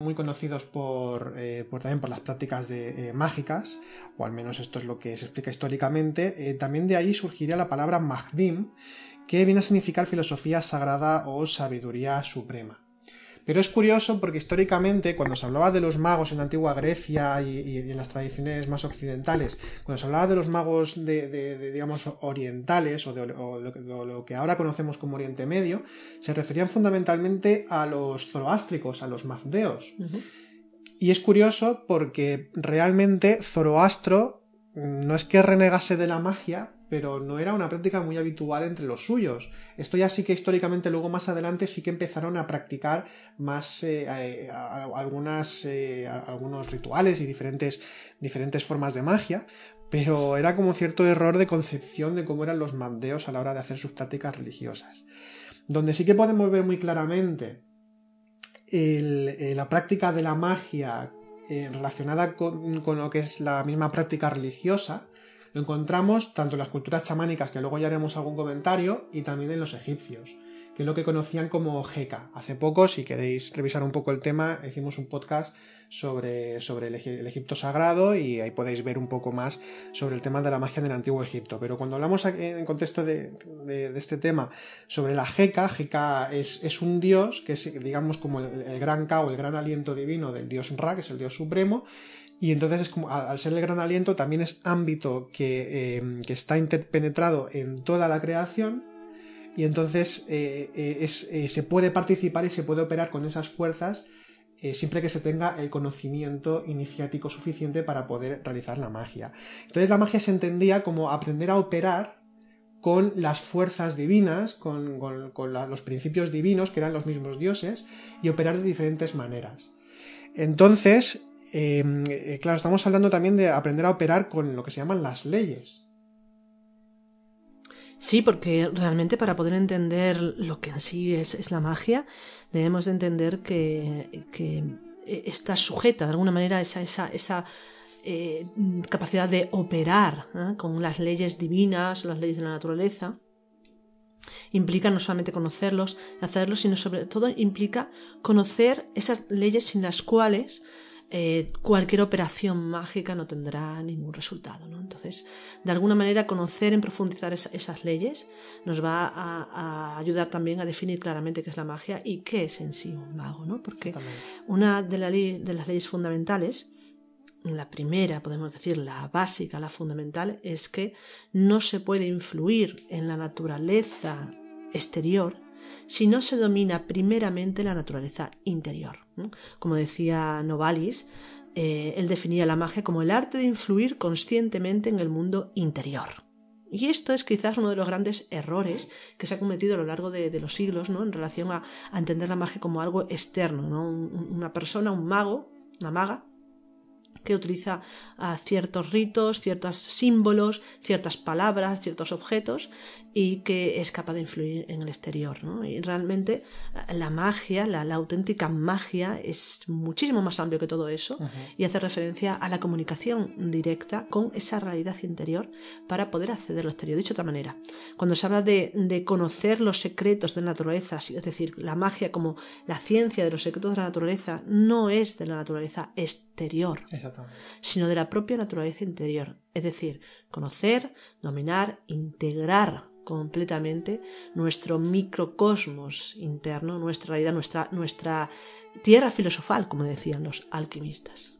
muy conocidos por, eh, por, también por las prácticas de, eh, mágicas, o al menos esto es lo que se explica históricamente, eh, también de ahí surgiría la palabra Mahdim, que viene a significar filosofía sagrada o sabiduría suprema. Pero es curioso porque históricamente, cuando se hablaba de los magos en la antigua Grecia y, en las tradiciones más occidentales, cuando se hablaba de los magos de, digamos, orientales o de, lo que ahora conocemos como Oriente Medio, se referían fundamentalmente a los zoroástricos, a los mazdeos. Y es curioso porque realmente Zoroastro no es que renegase de la magia, pero no era una práctica muy habitual entre los suyos. Esto ya sí que históricamente luego más adelante sí que empezaron a practicar más eh, algunas, eh, algunos rituales y diferentes, diferentes formas de magia, pero era como cierto error de concepción de cómo eran los mandeos a la hora de hacer sus prácticas religiosas. Donde sí que podemos ver muy claramente eh, la práctica de la magia eh, relacionada con, lo que es la misma práctica religiosa, lo encontramos tanto en las culturas chamánicas, que luego ya haremos algún comentario, y también en los egipcios, que es lo que conocían como Heka. Hace poco, si queréis revisar un poco el tema, hicimos un podcast sobre, sobre el, Egipto sagrado y ahí podéis ver un poco más sobre el tema de la magia del Antiguo Egipto. Pero cuando hablamos en contexto de, este tema sobre la Jeca, Jeca es, un dios que es, digamos, como el, gran Ka o el gran aliento divino del dios Ra, que es el dios supremo, y entonces es como, al ser el gran aliento, también es ámbito que, eh, está interpenetrado en toda la creación. Y entonces eh, eh, se puede participar y se puede operar con esas fuerzas eh, siempre que se tenga el conocimiento iniciático suficiente para poder realizar la magia. Entonces la magia se entendía como aprender a operar con las fuerzas divinas, con, los principios divinos, que eran los mismos dioses, y operar de diferentes maneras. Entonces, em, eh, claro, estamos hablando también de aprender a operar con lo que se llaman las leyes. Sí, porque realmente para poder entender lo que en sí es, es la magia, debemos de entender que, que, eh, está sujeta de alguna manera esa, esa, esa eh, capacidad de operar ¿eh? con las leyes divinas, las leyes de la naturaleza. Implica no solamente conocerlos, hacerlos, sino sobre todo implica conocer esas leyes sin las cuales eh, cualquier operación mágica no tendrá ningún resultado. ¿no? Entonces, de alguna manera, conocer en profundizar esas leyes nos va a, ayudar también a definir claramente qué es la magia y qué es en sí un mago, ¿no? porque una de las leyes fundamentales la primera, podemos decir, la básica, la fundamental, es que no se puede influir en la naturaleza exterior si no se domina primeramente la naturaleza interior. Como decía Novalis, eh, él definía la magia como el arte de influir conscientemente en el mundo interior. Y esto es quizás uno de los grandes errores que se ha cometido a lo largo de, los siglos, ¿no? En relación a, entender la magia como algo externo, ¿no? una persona, un mago, una maga, que utiliza ah, ciertos ritos, ciertos símbolos, ciertas palabras, ciertos objetos y que es capaz de influir en el exterior. ¿no? Y realmente ah, la magia, la, auténtica magia es muchísimo más amplio que todo eso y hace referencia a la comunicación directa con esa realidad interior para poder acceder al exterior. Dicho de otra manera, cuando se habla de, conocer los secretos de la naturaleza, es decir, la magia como la ciencia de los secretos de la naturaleza, no es de la naturaleza exterior sino de la propia naturaleza interior, es decir, conocer, dominar, integrar completamente nuestro microcosmos interno, nuestra realidad, nuestra, nuestra tierra filosofal, como decían los alquimistas.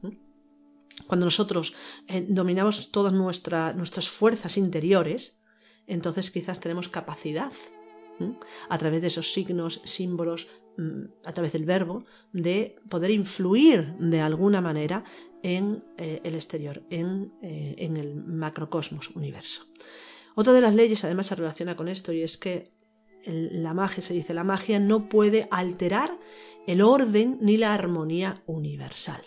Cuando nosotros eh, dominamos todas nuestras fuerzas interiores, entonces quizás tenemos capacidad a través de esos signos, símbolos, mm, a través del verbo, de poder influir de alguna manera en eh, el exterior, en, eh, en el macrocosmos universo. Otra de las leyes además se relaciona con esto y es que la magia, se dice, la magia no puede alterar el orden ni la armonía universal.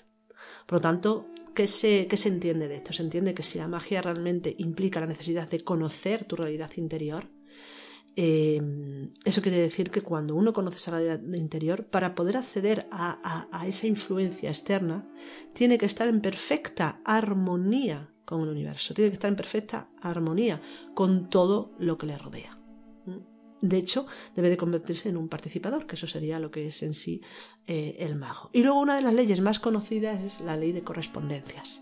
Por lo tanto, ¿qué ¿qué se entiende de esto? Se entiende que si la magia realmente implica la necesidad de conocer tu realidad interior, Em, eso quiere decir que cuando uno conoce esa realidad interior, para poder acceder a, esa influencia externa, tiene que estar en perfecta armonía con el universo, tiene que estar en perfecta armonía con todo lo que le rodea. De hecho, debe de convertirse en un participador, que eso sería lo que es en sí eh, el mago. Y luego una de las leyes más conocidas es la ley de correspondencias.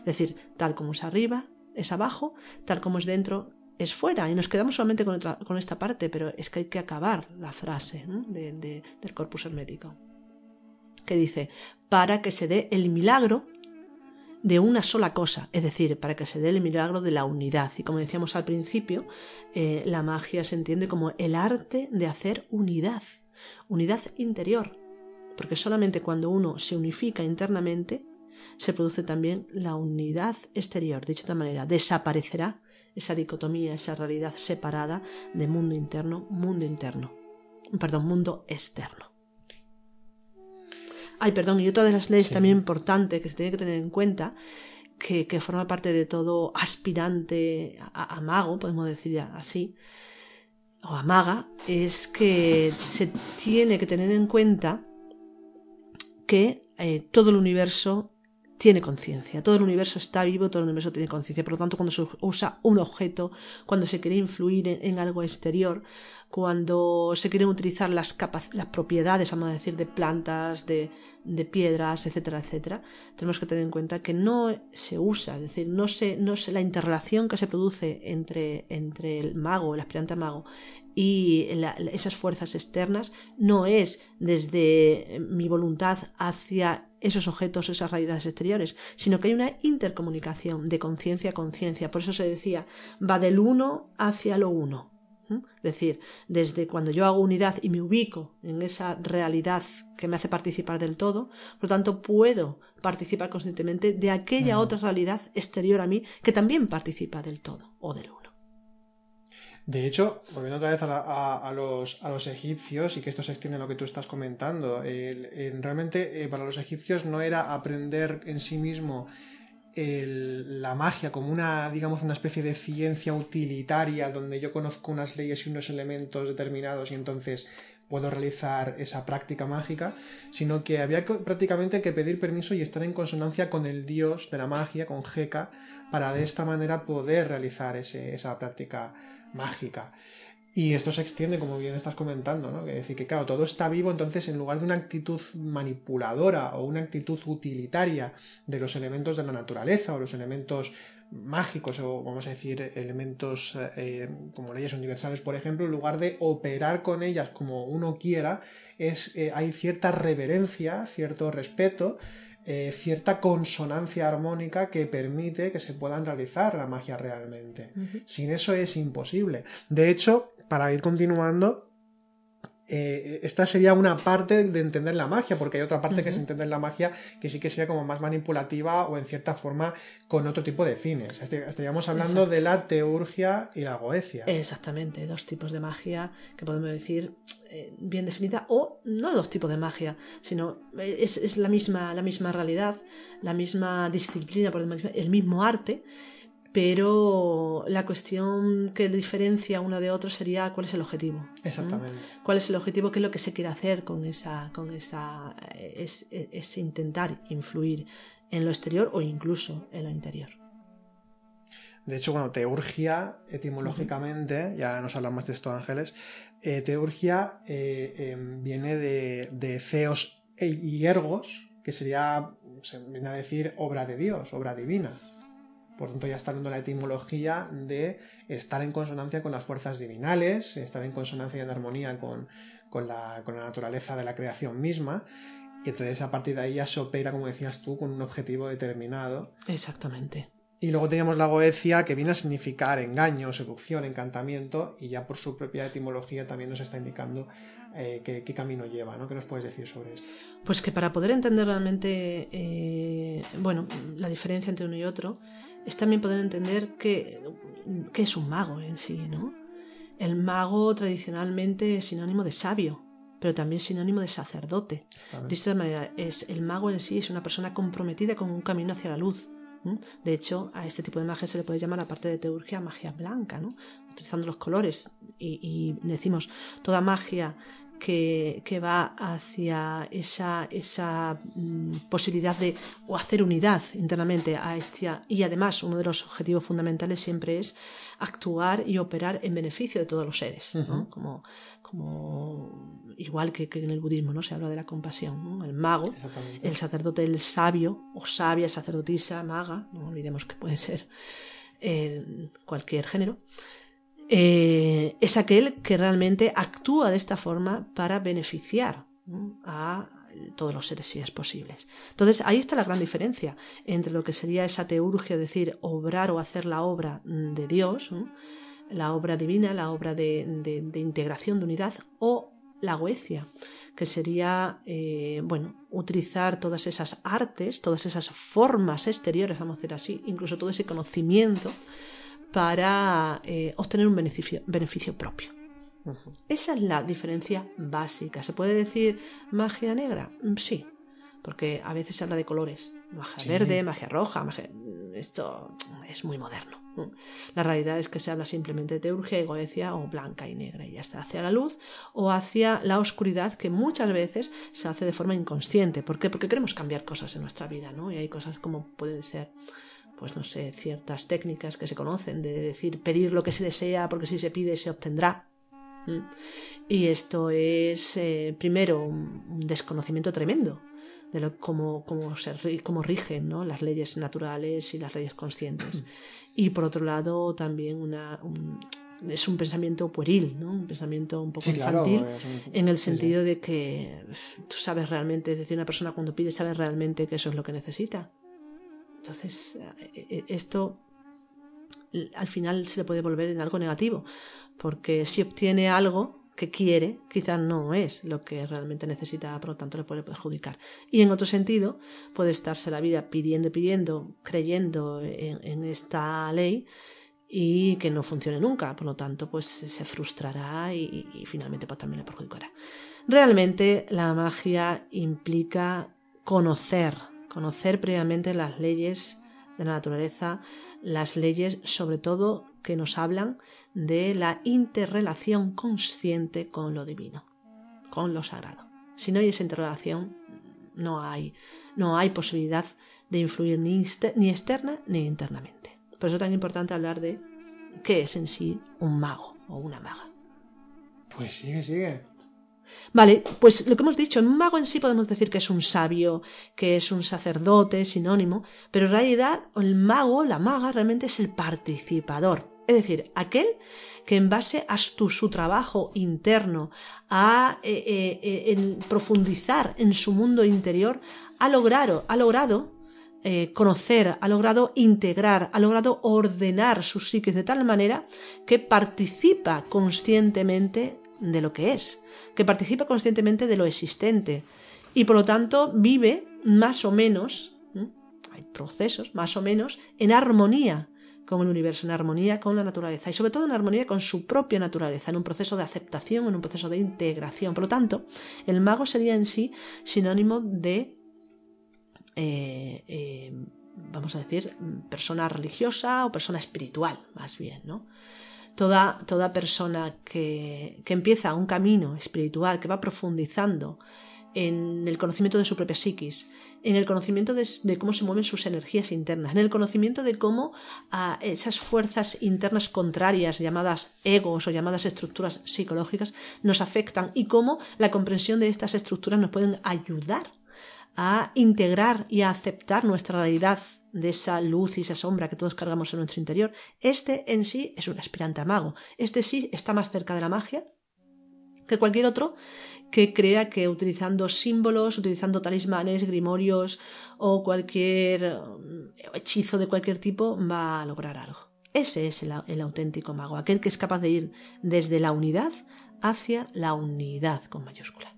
Es decir, tal como es arriba, es abajo, tal como es dentro, es fuera y nos quedamos solamente con, esta parte, pero es que hay que acabar la frase del corpus hermético, que dice, para que se dé el milagro de una sola cosa, es decir, para que se dé el milagro de la unidad. Y como decíamos al principio, eh, la magia se entiende como el arte de hacer unidad, unidad interior, porque solamente cuando uno se unifica internamente, se produce también la unidad exterior. hecho de otra manera, desaparecerá esa dicotomía, esa realidad separada de mundo interno, mundo interno, perdón, mundo externo. Ay, perdón, y otra de las leyes también importante que se tiene que tener en cuenta, que, forma parte de todo aspirante a, mago, podemos decir así, o a maga, es que se tiene que tener en cuenta que eh, todo el universo tiene conciencia. Todo el universo está vivo, todo el universo tiene conciencia. Por lo tanto, cuando se usa un objeto, cuando se quiere influir en, algo exterior, cuando se quieren utilizar las, las propiedades, vamos a decir, de plantas, de, piedras, etcétera, etcétera, tenemos que tener en cuenta que no se usa, es decir, no se, no la interrelación que se produce entre, entre el mago, el aspirante a mago, y esas fuerzas externas no es desde mi voluntad hacia esos objetos, esas realidades exteriores, sino que hay una intercomunicación de conciencia a conciencia. Por eso se decía, va del uno hacia lo uno. Es decir, desde cuando yo hago unidad y me ubico en esa realidad que me hace participar del todo, por lo tanto puedo participar conscientemente de aquella otra realidad exterior a mí que también participa del todo o del uno. De hecho, volviendo otra vez a, los, egipcios, y que esto se extiende a lo que tú estás comentando, realmente eh, para los egipcios no era aprender en sí mismo la magia como una, digamos, una especie de ciencia utilitaria donde yo conozco unas leyes y unos elementos determinados y entonces puedo realizar esa práctica mágica, sino que había prácticamente que pedir permiso y estar en consonancia con el dios de la magia, con Heka, para de esta manera poder realizar esa práctica mágica. Y esto se extiende, como bien estás comentando, ¿no? Es decir, que claro, todo está vivo, entonces en lugar de una actitud manipuladora o una actitud utilitaria de los elementos de la naturaleza o los elementos mágicos o vamos a decir elementos eh, como leyes universales, por ejemplo, en lugar de operar con ellas como uno quiera, es, eh, hay cierta reverencia, cierto respeto eh, cierta consonancia armónica que permite que se puedan realizar la magia realmente. Sin eso es imposible. De hecho, para ir continuando, eh, esta sería una parte de entender la magia, porque hay otra parte que es entender la magia que sí que sería como más manipulativa o en cierta forma con otro tipo de fines. Este, estaríamos hablando de la teurgia y la goecia. Exactamente, dos tipos de magia que podemos decir eh, bien definida o no dos tipos de magia, sino eh, es, es la, misma, la misma realidad, la misma disciplina, por el mismo arte pero la cuestión que diferencia uno de otro sería cuál es el objetivo. Exactamente. ¿Cuál es el objetivo? ¿Qué es lo que se quiere hacer con esa, con esa, es, e, intentar influir en lo exterior o incluso en lo interior? De hecho, bueno, teurgia, etimológicamente, ya nos hablamos más de esto, Ángeles, eh, teurgia eh, em, viene de, de y e ergos, que sería, se viene a decir obra de Dios, obra divina. Por tanto, ya está dando la etimología de estar en consonancia con las fuerzas divinales, estar en consonancia y en armonía con, la, naturaleza de la creación misma. Y entonces a partir de ahí ya se opera, como decías tú, con un objetivo determinado. Exactamente. Y luego teníamos la goecia, que viene a significar engaño, seducción, encantamiento, y ya por su propia etimología también nos está indicando eh, qué, camino lleva, ¿no? ¿Qué nos puedes decir sobre esto? Pues que para poder entender realmente, eh, bueno, la diferencia entre uno y otro, es también poder entender qué, es un mago en sí, ¿no? El mago tradicionalmente es sinónimo de sabio, pero también sinónimo de sacerdote. De esta manera, es, el mago en sí es una persona comprometida con un camino hacia la luz. De hecho, a este tipo de magia se le puede llamar, aparte de teurgia, magia blanca, ¿no? utilizando los colores. y decimos, toda magia que, va hacia esa, mm, posibilidad de o hacer unidad internamente y además uno de los objetivos fundamentales siempre es actuar y operar en beneficio de todos los seres, como, igual que, en el budismo no se habla de la compasión, el mago, el sacerdote, el sabio o sabia, sacerdotisa, maga, no olvidemos que puede ser cualquier género eh, es aquel que realmente actúa de esta forma para beneficiar a todos los seres si es posibles. Entonces ahí está la gran diferencia entre lo que sería esa teurgia, decir, obrar o hacer la obra de Dios, la obra divina, la obra de, de, integración, de unidad, o la goecia, que sería, eh, bueno, utilizar todas esas artes, todas esas formas exteriores, vamos a decir así, incluso todo ese conocimiento para eh, obtener un beneficio, propio. Esa es la diferencia básica. ¿Se puede decir magia negra? Mm, sí, porque a veces se habla de colores. Magia verde, magia roja, magia... Mm, esto es muy moderno. Mm. La realidad es que se habla simplemente de teurgia, egoecia, o blanca y negra y ya está, hacia la luz o hacia la oscuridad que muchas veces se hace de forma inconsciente. ¿Por qué? Porque queremos cambiar cosas en nuestra vida, ¿no? Y hay cosas como pueden ser pues no sé, ciertas técnicas que se conocen de decir pedir lo que se desea porque si se pide se obtendrá. Y esto es, eh, primero, un desconocimiento tremendo de lo, cómo, rigen ¿no? las leyes naturales y las leyes conscientes. Mm. Y por otro lado, también una, es un pensamiento pueril, ¿no? un pensamiento un poco infantil, en el sentido de que tú sabes realmente, es decir, una persona cuando pide sabe realmente que eso es lo que necesita. Entonces, eh, eh, esto al final se le puede volver en algo negativo, porque si obtiene algo que quiere, quizás no es lo que realmente necesita, por lo tanto le puede perjudicar. Y en otro sentido, puede estarse la vida pidiendo y pidiendo, creyendo en, esta ley y que no funcione nunca, por lo tanto pues se frustrará y, finalmente pues, también le perjudicará. Realmente la magia implica conocer conocer previamente las leyes de la naturaleza, las leyes sobre todo que nos hablan de la interrelación consciente con lo divino, con lo sagrado. Si no hay esa interrelación, no hay, no hay posibilidad de influir ni, ni externa ni internamente. Por eso es tan importante hablar de qué es en sí un mago o una maga. Pues sigue, sigue. Vale, pues lo que hemos dicho, un mago en sí podemos decir que es un sabio, que es un sacerdote, sinónimo, pero en realidad el mago, la maga, realmente es el participador. Es decir, aquel que en base a su, trabajo interno, a eh, eh, eh, profundizar en su mundo interior, ha logrado, ha logrado conocer, ha logrado integrar, ha logrado ordenar su psique de tal manera que participa conscientemente de lo que es, que participa conscientemente de lo existente y por lo tanto vive más o menos, hay procesos más o menos, en armonía con el universo, en armonía con la naturaleza y sobre todo en armonía con su propia naturaleza, en un proceso de aceptación, en un proceso de integración. Por lo tanto, el mago sería en sí sinónimo de, eh, eh, vamos a decir, persona religiosa o persona espiritual, más bien, ¿no? toda, toda persona que, que empieza un camino espiritual, que va profundizando en el conocimiento de su propia psiquis, en el conocimiento de, cómo se mueven sus energías internas, en el conocimiento de cómo ah, esas fuerzas internas contrarias, llamadas egos o llamadas estructuras psicológicas, nos afectan y cómo la comprensión de estas estructuras nos pueden ayudar a integrar y a aceptar nuestra realidad de esa luz y esa sombra que todos cargamos en nuestro interior, este en sí es un aspirante a mago. Este sí está más cerca de la magia que cualquier otro que crea que utilizando símbolos, utilizando talismanes, grimorios o cualquier eh, hechizo de cualquier tipo va a lograr algo. Ese es el, el, auténtico mago, aquel que es capaz de ir desde la unidad hacia la unidad con mayúscula.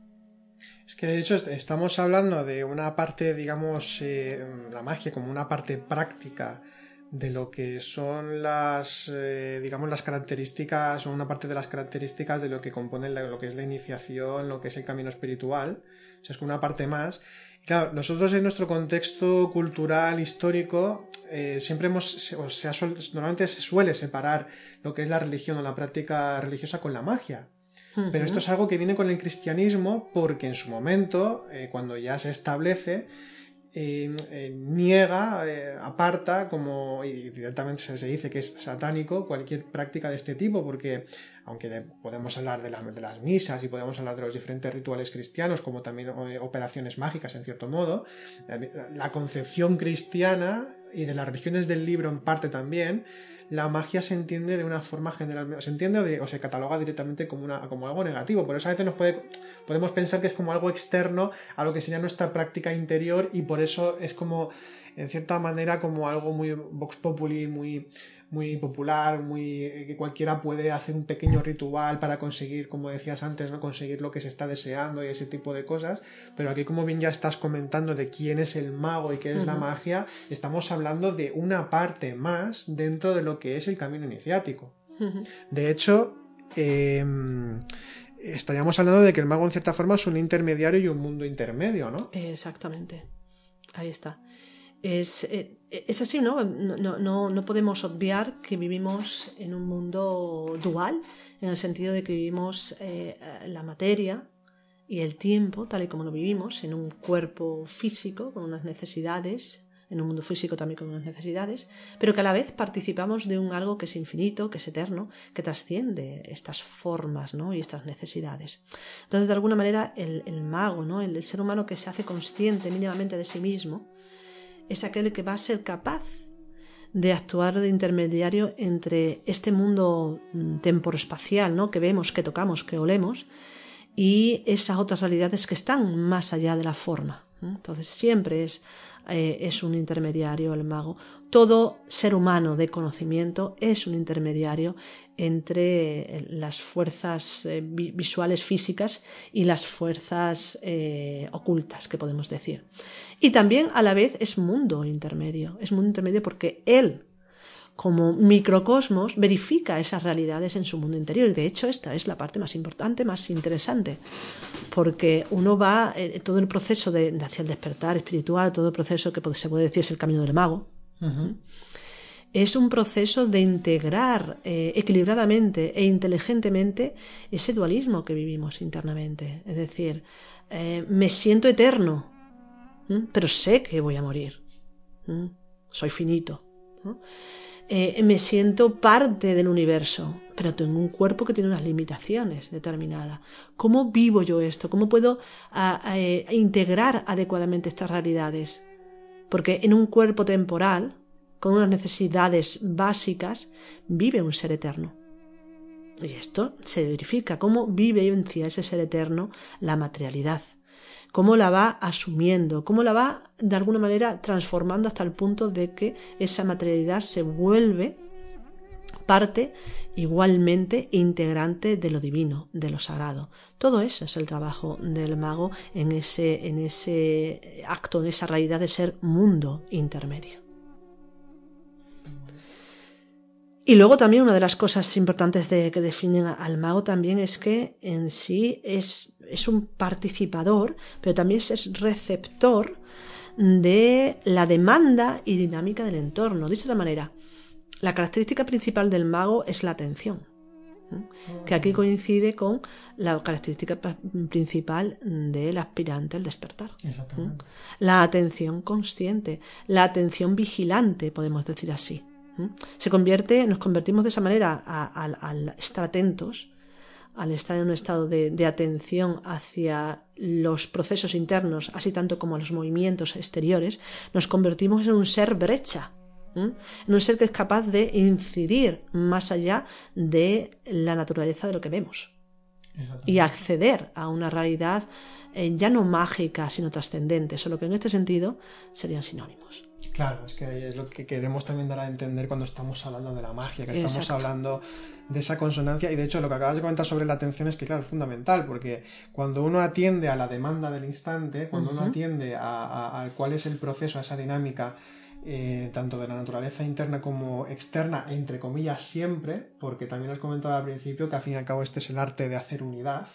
Es que de hecho estamos hablando de una parte, digamos, eh, la magia como una parte práctica de lo que son las, eh, digamos, las características o una parte de las características de lo que componen lo que es la iniciación, lo que es el camino espiritual. O sea, es una parte más. claro, nosotros en nuestro contexto cultural, histórico, eh, siempre hemos, o sea, normalmente se suele separar lo que es la religión o la práctica religiosa con la magia. Pero esto es algo que viene con el cristianismo porque en su momento, eh, cuando ya se establece, eh, eh, niega, aparta, como y directamente se, dice que es satánico cualquier práctica de este tipo, porque aunque podemos hablar de, las misas y podemos hablar de los diferentes rituales cristianos, como también operaciones mágicas en cierto modo, la concepción cristiana y de las religiones del libro en parte también, la magia se entiende de una forma general, se entiende o, se cataloga directamente como, una, como algo negativo. Por eso a veces nos puede, podemos pensar que es como algo externo a lo que sería nuestra práctica interior y por eso es como, en cierta manera, como algo muy vox populi, muy muy popular, muy eh, que cualquiera puede hacer un pequeño ritual para conseguir, como decías antes, no conseguir lo que se está deseando y ese tipo de cosas, pero aquí como bien ya estás comentando de quién es el mago y qué es la magia, estamos hablando de una parte más dentro de lo que es el camino iniciático. De hecho, em, estaríamos hablando de que el mago en cierta forma es un intermediario y un mundo intermedio, ¿no? Exactamente. Ahí está. Es, eh, e-, es así, ¿no? No, ¿no? podemos obviar que vivimos en un mundo dual, en el sentido de que vivimos eh, la materia y el tiempo, tal y como lo vivimos, en un cuerpo físico, con unas necesidades, en un mundo físico también con unas necesidades, pero que a la vez participamos de un algo que es infinito, que es eterno, que trasciende estas formas ¿no? y estas necesidades. Entonces, de alguna manera, el, mago, ¿no? el ser humano que se hace consciente mínimamente de sí mismo, es aquel que va a ser capaz de actuar de intermediario entre este mundo mm, temporoespacial, ¿no? que vemos, que tocamos, que olemos, y esas otras realidades que están más allá de la forma. Entonces siempre es eh, es un intermediario el mago. Todo ser humano de conocimiento es un intermediario entre eh, las fuerzas eh, visuales físicas y las fuerzas ocultas, que podemos decir. Y también a la vez es mundo intermedio, es mundo intermedio porque él como microcosmos verifica esas realidades en su mundo interior. Y de hecho, esta es la parte más importante, más interesante, porque uno va, eh, todo el proceso de, hacia el despertar espiritual, todo el proceso que se puede decir es el camino del mago, es un proceso de integrar eh, equilibradamente e inteligentemente ese dualismo que vivimos internamente. Es decir, eh, me siento eterno, pero sé que voy a morir. Soy finito. Eh, me siento parte del universo, pero tengo un cuerpo que tiene unas limitaciones determinadas. ¿Cómo vivo yo esto? ¿Cómo puedo eh, integrar adecuadamente estas realidades? Porque en un cuerpo temporal, con unas necesidades básicas, vive un ser eterno. Y esto se verifica, cómo vive vive ese ser eterno la materialidad, cómo la va asumiendo, cómo la va de alguna manera transformando hasta el punto de que esa materialidad se vuelve parte igualmente integrante de lo divino, de lo sagrado. Todo eso es el trabajo del mago en ese, en ese acto, en esa realidad de ser mundo intermedio. Y luego también una de las cosas importantes de, que definen al mago también es que en sí es, es un participador, pero también es receptor de la demanda y dinámica del entorno. Dicho de otra manera, la característica principal del mago es la atención, ¿eh? que aquí coincide con la característica principal del aspirante al despertar. ¿eh? La atención consciente, la atención vigilante, podemos decir así. ¿eh? Se convierte, nos convertimos de esa manera al estar atentos al estar en un estado de, atención hacia los procesos internos, así tanto como a los movimientos exteriores, nos convertimos en un ser brecha, en un ser que es capaz de incidir más allá de la naturaleza de lo que vemos y acceder a una realidad eh, ya no mágica, sino trascendente, solo que en este sentido serían sinónimos. Claro, es que es lo que queremos también dar a entender cuando estamos hablando de la magia, que estamos hablando de esa consonancia y de hecho lo que acabas de comentar sobre la atención es que claro, es fundamental porque cuando uno atiende a la demanda del instante, cuando uno atiende a, cuál es el proceso, a esa dinámica, eh, tanto de la naturaleza interna como externa, entre comillas, siempre, porque también os comentado al principio que al fin y al cabo este es el arte de hacer unidad.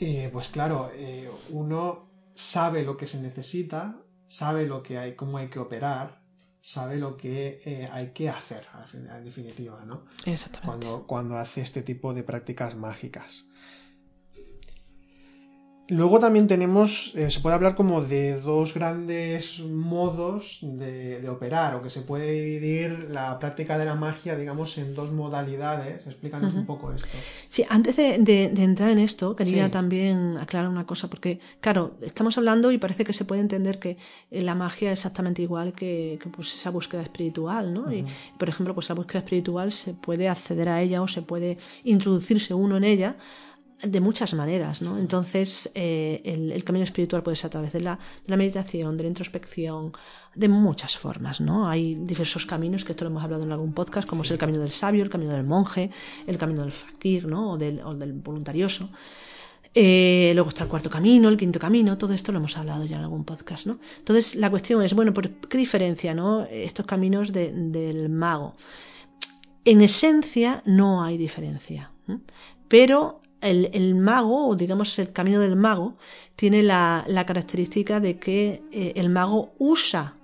Eh, pues claro, eh, uno sabe lo que se necesita, sabe lo que hay, cómo hay que operar, sabe lo que eh, hay que hacer, en definitiva, ¿no? cuando hace este tipo de prácticas mágicas. Luego también tenemos, eh, se puede hablar como de dos grandes modos de, operar, o que se puede dividir la práctica de la magia, digamos, en dos modalidades. Explícanos un poco esto. Sí, antes de, entrar en esto, quería también aclarar una cosa, porque, claro, estamos hablando y parece que se puede entender que eh, la magia es exactamente igual que, pues, esa búsqueda espiritual, ¿no? y, por ejemplo, pues la búsqueda espiritual se puede acceder a ella o se puede introducirse uno en ella de muchas maneras, ¿no? Entonces, eh, el, camino espiritual puede ser a través de la, meditación, de la introspección, de muchas formas, ¿no? Hay diversos caminos, que esto lo hemos hablado en algún podcast, como es el camino del sabio, el camino del monje, el camino del fakir, ¿no? O del, voluntarioso. Eh, luego está el cuarto camino, el quinto camino, todo esto lo hemos hablado ya en algún podcast, ¿no? Entonces, la cuestión es, bueno, ¿por ¿qué diferencia, ¿no? Estos caminos del mago. En esencia, no hay diferencia. Pero el, mago, o digamos el camino del mago, tiene la, característica de que eh, el mago usa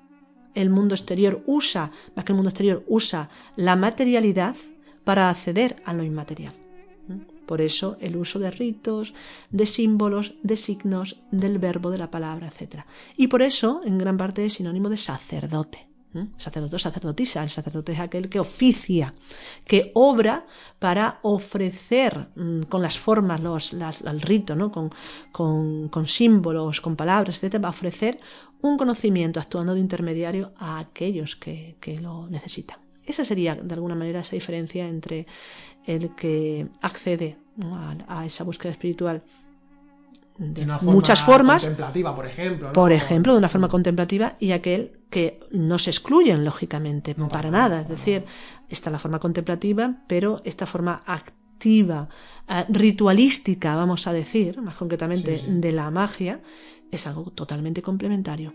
el mundo exterior, usa, más que el mundo exterior, usa la materialidad para acceder a lo inmaterial. Por eso el uso de ritos, de símbolos, de signos, del verbo, de la palabra, etc. Y por eso en gran parte es sinónimo de sacerdote sacerdotisa, el sacerdote es aquel que oficia, que obra para ofrecer mm, con las formas, los, el rito, ¿no? Con, símbolos, con palabras, etc., va a ofrecer un conocimiento actuando de intermediario a aquellos que, lo necesitan. Esa sería, de alguna manera, esa diferencia entre el que accede a esa búsqueda espiritual de muchas formas. Contemplativa, por ejemplo. Por ejemplo, de una forma contemplativa y aquel que no se excluyen, lógicamente, para nada. Es decir, está la forma contemplativa, pero esta forma activa, eh, ritualística, vamos a decir, más concretamente, de la magia, es algo totalmente complementario.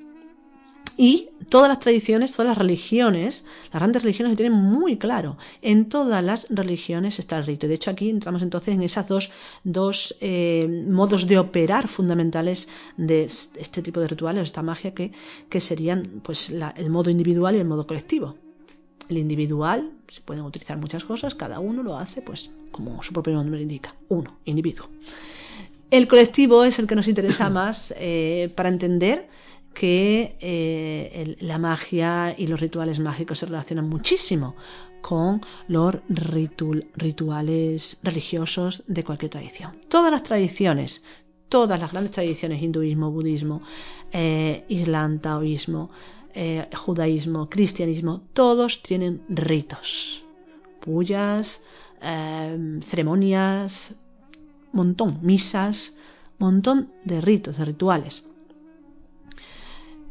Y todas las tradiciones, todas las religiones, las grandes religiones se tienen muy claro. En todas las religiones está el rito. De hecho, aquí entramos entonces en esas dos, dos eh, modos de operar fundamentales de este tipo de rituales, esta magia, que, serían pues el modo individual y el modo colectivo. El individual, se pueden utilizar muchas cosas, cada uno lo hace, pues, como su propio nombre indica, uno, individuo. El colectivo es el que nos interesa más eh, para entender que eh, la magia y los rituales mágicos se relacionan muchísimo con los rituales religiosos de cualquier tradición. Todas las tradiciones, todas las grandes tradiciones, hinduismo, budismo, eh, taoísmo, eh, judaísmo, cristianismo, todos tienen ritos, puyas, em, ceremonias, montón, misas, montón de ritos, de rituales.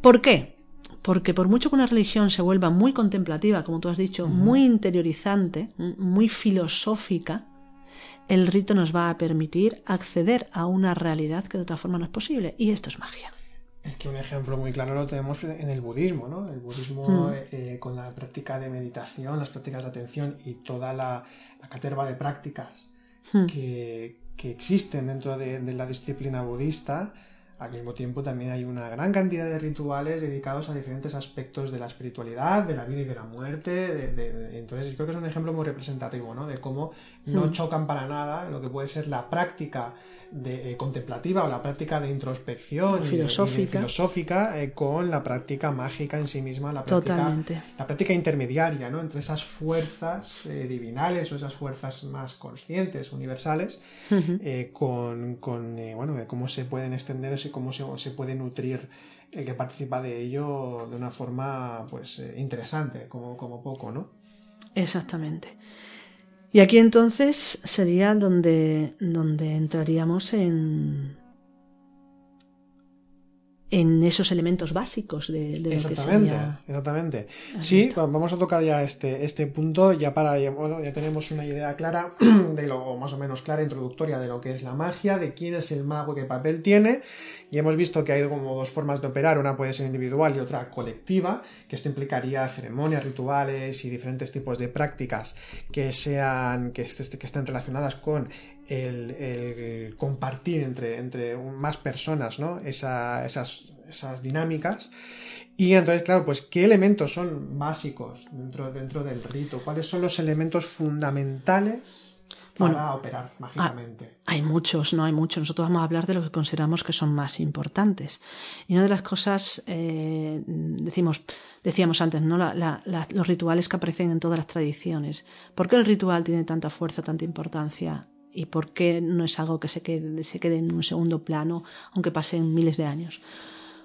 ¿Por qué? Porque por mucho que una religión se vuelva muy contemplativa, como tú has dicho, muy interiorizante, muy filosófica, el rito nos va a permitir acceder a una realidad que de otra forma no es posible. Y esto es magia. Es que un ejemplo muy claro lo tenemos en el budismo, ¿no? El budismo mm. eh, con la práctica de meditación, las prácticas de atención y toda la, caterva de prácticas mm. que, existen dentro de la disciplina budista, al mismo tiempo también hay una gran cantidad de rituales dedicados a diferentes aspectos de la espiritualidad, de la vida y de la muerte. entonces creo que es un ejemplo muy representativo, ¿no? De cómo no chocan para nada lo que puede ser la práctica de, eh, contemplativa o la práctica de introspección filosófica, eh, con la práctica mágica en sí misma, la práctica, intermediaria ¿no? entre esas fuerzas eh, divinales o esas fuerzas más conscientes, universales, con, bueno, cómo se pueden extender y cómo se, puede nutrir el que participa de ello de una forma pues interesante, como, como poco, ¿no? Exactamente. Y aquí entonces sería donde, donde entraríamos en, en esos elementos básicos de, de exactamente, exactamente sí vamos a tocar ya este este punto ya para ya, tenemos una idea clara de lo más o menos clara introductoria de lo que es la magia de quién es el mago qué papel tiene y hemos visto que hay como dos formas de operar, una puede ser individual y otra colectiva, que esto implicaría ceremonias, rituales y diferentes tipos de prácticas que sean, que, estén relacionadas con el, compartir entre, entre, más personas esas, esas dinámicas. Y entonces, claro, pues, ¿qué elementos son básicos dentro, dentro del rito? ¿Cuáles son los elementos fundamentales a operar mágicamente. Hay muchos, no hay muchos. Nosotros vamos a hablar de lo que consideramos que son más importantes. Y una de las cosas, eh, decimos, decíamos antes, ¿no? los rituales que aparecen en todas las tradiciones. ¿Por qué el ritual tiene tanta fuerza, tanta importancia? ¿Y por qué no es algo que se quede, se quede en un segundo plano, aunque pasen miles de años?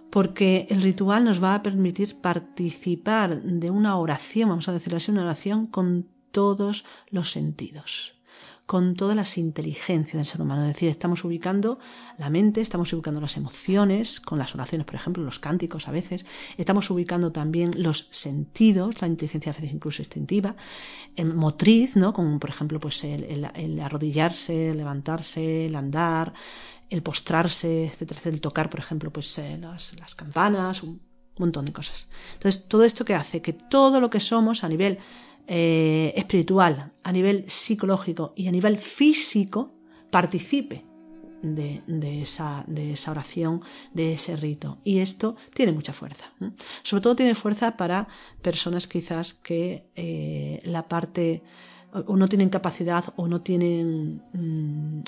porque el ritual nos va a permitir participar de una oración, vamos a decir así, una oración con todos los sentidos con todas las inteligencias del ser humano. Es decir, estamos ubicando la mente, estamos ubicando las emociones, con las oraciones, por ejemplo, los cánticos a veces, estamos ubicando también los sentidos, la inteligencia a incluso instintiva, em, motriz, ¿no? Con, por ejemplo, pues el, arrodillarse, el levantarse, el andar, el postrarse, etcétera, el tocar, por ejemplo, pues eh, las, las campanas, un montón de cosas. Entonces, todo esto que hace que todo lo que somos a nivel eh, espiritual, a nivel psicológico y a nivel físico, participe de, esa, de, esa, oración, de ese rito. Y esto tiene mucha fuerza. Sobre todo tiene fuerza para personas quizás que eh, la parte o no tienen capacidad o no tienen, mm,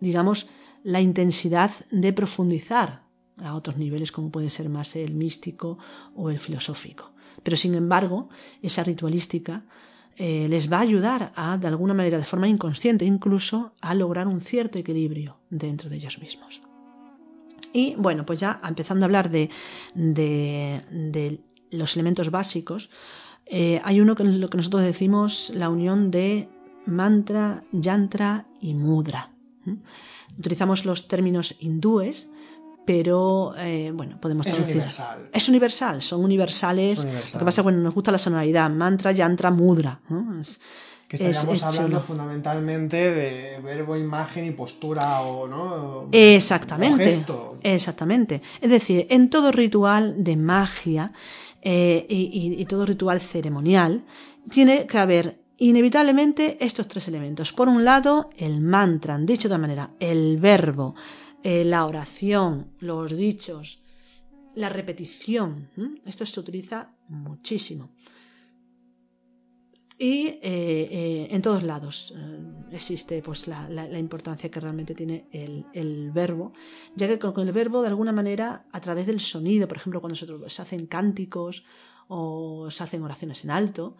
digamos, la intensidad de profundizar a otros niveles como puede ser más el místico o el filosófico. Pero sin embargo, esa ritualística eh, les va a ayudar a, de alguna manera, de forma inconsciente incluso, a lograr un cierto equilibrio dentro de ellos mismos. Y bueno, pues ya empezando a hablar de, de, los elementos básicos, eh, hay uno que lo que nosotros decimos la unión de mantra, yantra y mudra. ¿Mm? Utilizamos los términos hindúes pero eh, bueno, podemos traducir. Es universal. Es universal, son universales. Lo que pasa es que nos gusta la sonoridad, mantra, yantra, mudra. que estaríamos hablando fundamentalmente de verbo, imagen y postura o no. Exactamente. Exactamente. Es decir, en todo ritual de magia eh, y, y todo ritual ceremonial tiene que haber inevitablemente estos tres elementos. Por un lado, el mantra, dicho de otra manera, el verbo eh, la oración, los dichos, la repetición. Esto se utiliza muchísimo. Y eh, eh, en todos lados existe pues, la, importancia que realmente tiene el, verbo, ya que con, el verbo, de alguna manera, a través del sonido, por ejemplo, cuando se, hacen cánticos o se hacen oraciones en alto,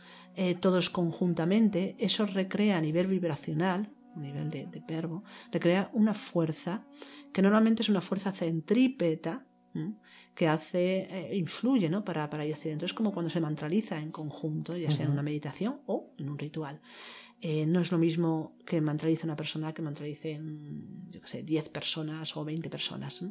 todos conjuntamente, eso recrea a nivel vibracional, a nivel de, de, verbo, recrea una fuerza que normalmente es una fuerza centrípeta que hace, eh, influye para, para ir hacia adentro. Es como cuando se mantraliza en conjunto, ya sea en una meditación o en un ritual. Eh, no es lo mismo que mantralice una persona que mantralice yo qué sé, 10 personas o 20 personas.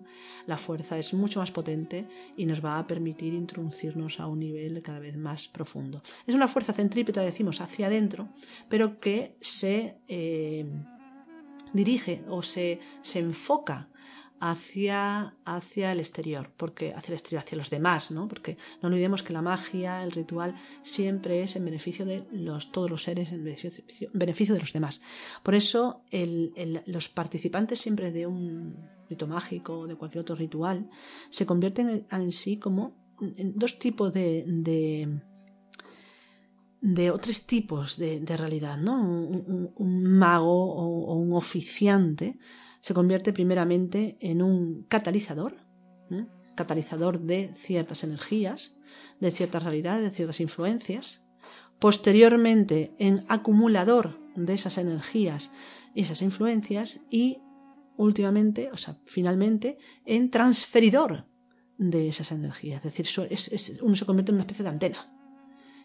La fuerza es mucho más potente y nos va a permitir introducirnos a un nivel cada vez más profundo. Es una fuerza centrípeta, decimos, hacia adentro, pero que se eh, dirige o se enfoca hacia, hacia el exterior, porque hacia el exterior, hacia los demás, ¿no? Porque no olvidemos que la magia, el ritual, siempre es en beneficio de los, todos los seres, en beneficio, de los demás. Por eso los participantes siempre de un rito mágico o de cualquier otro ritual se convierten en, sí como en dos tipos de, de de otros tipos de, de realidad, ¿no? Un, mago o, un oficiante se convierte primeramente en un catalizador, ¿eh? catalizador de ciertas energías, de ciertas realidades, de ciertas influencias, posteriormente en acumulador de esas energías y esas influencias y últimamente, o sea, finalmente, en transferidor de esas energías. Es decir, es, uno se convierte en una especie de antena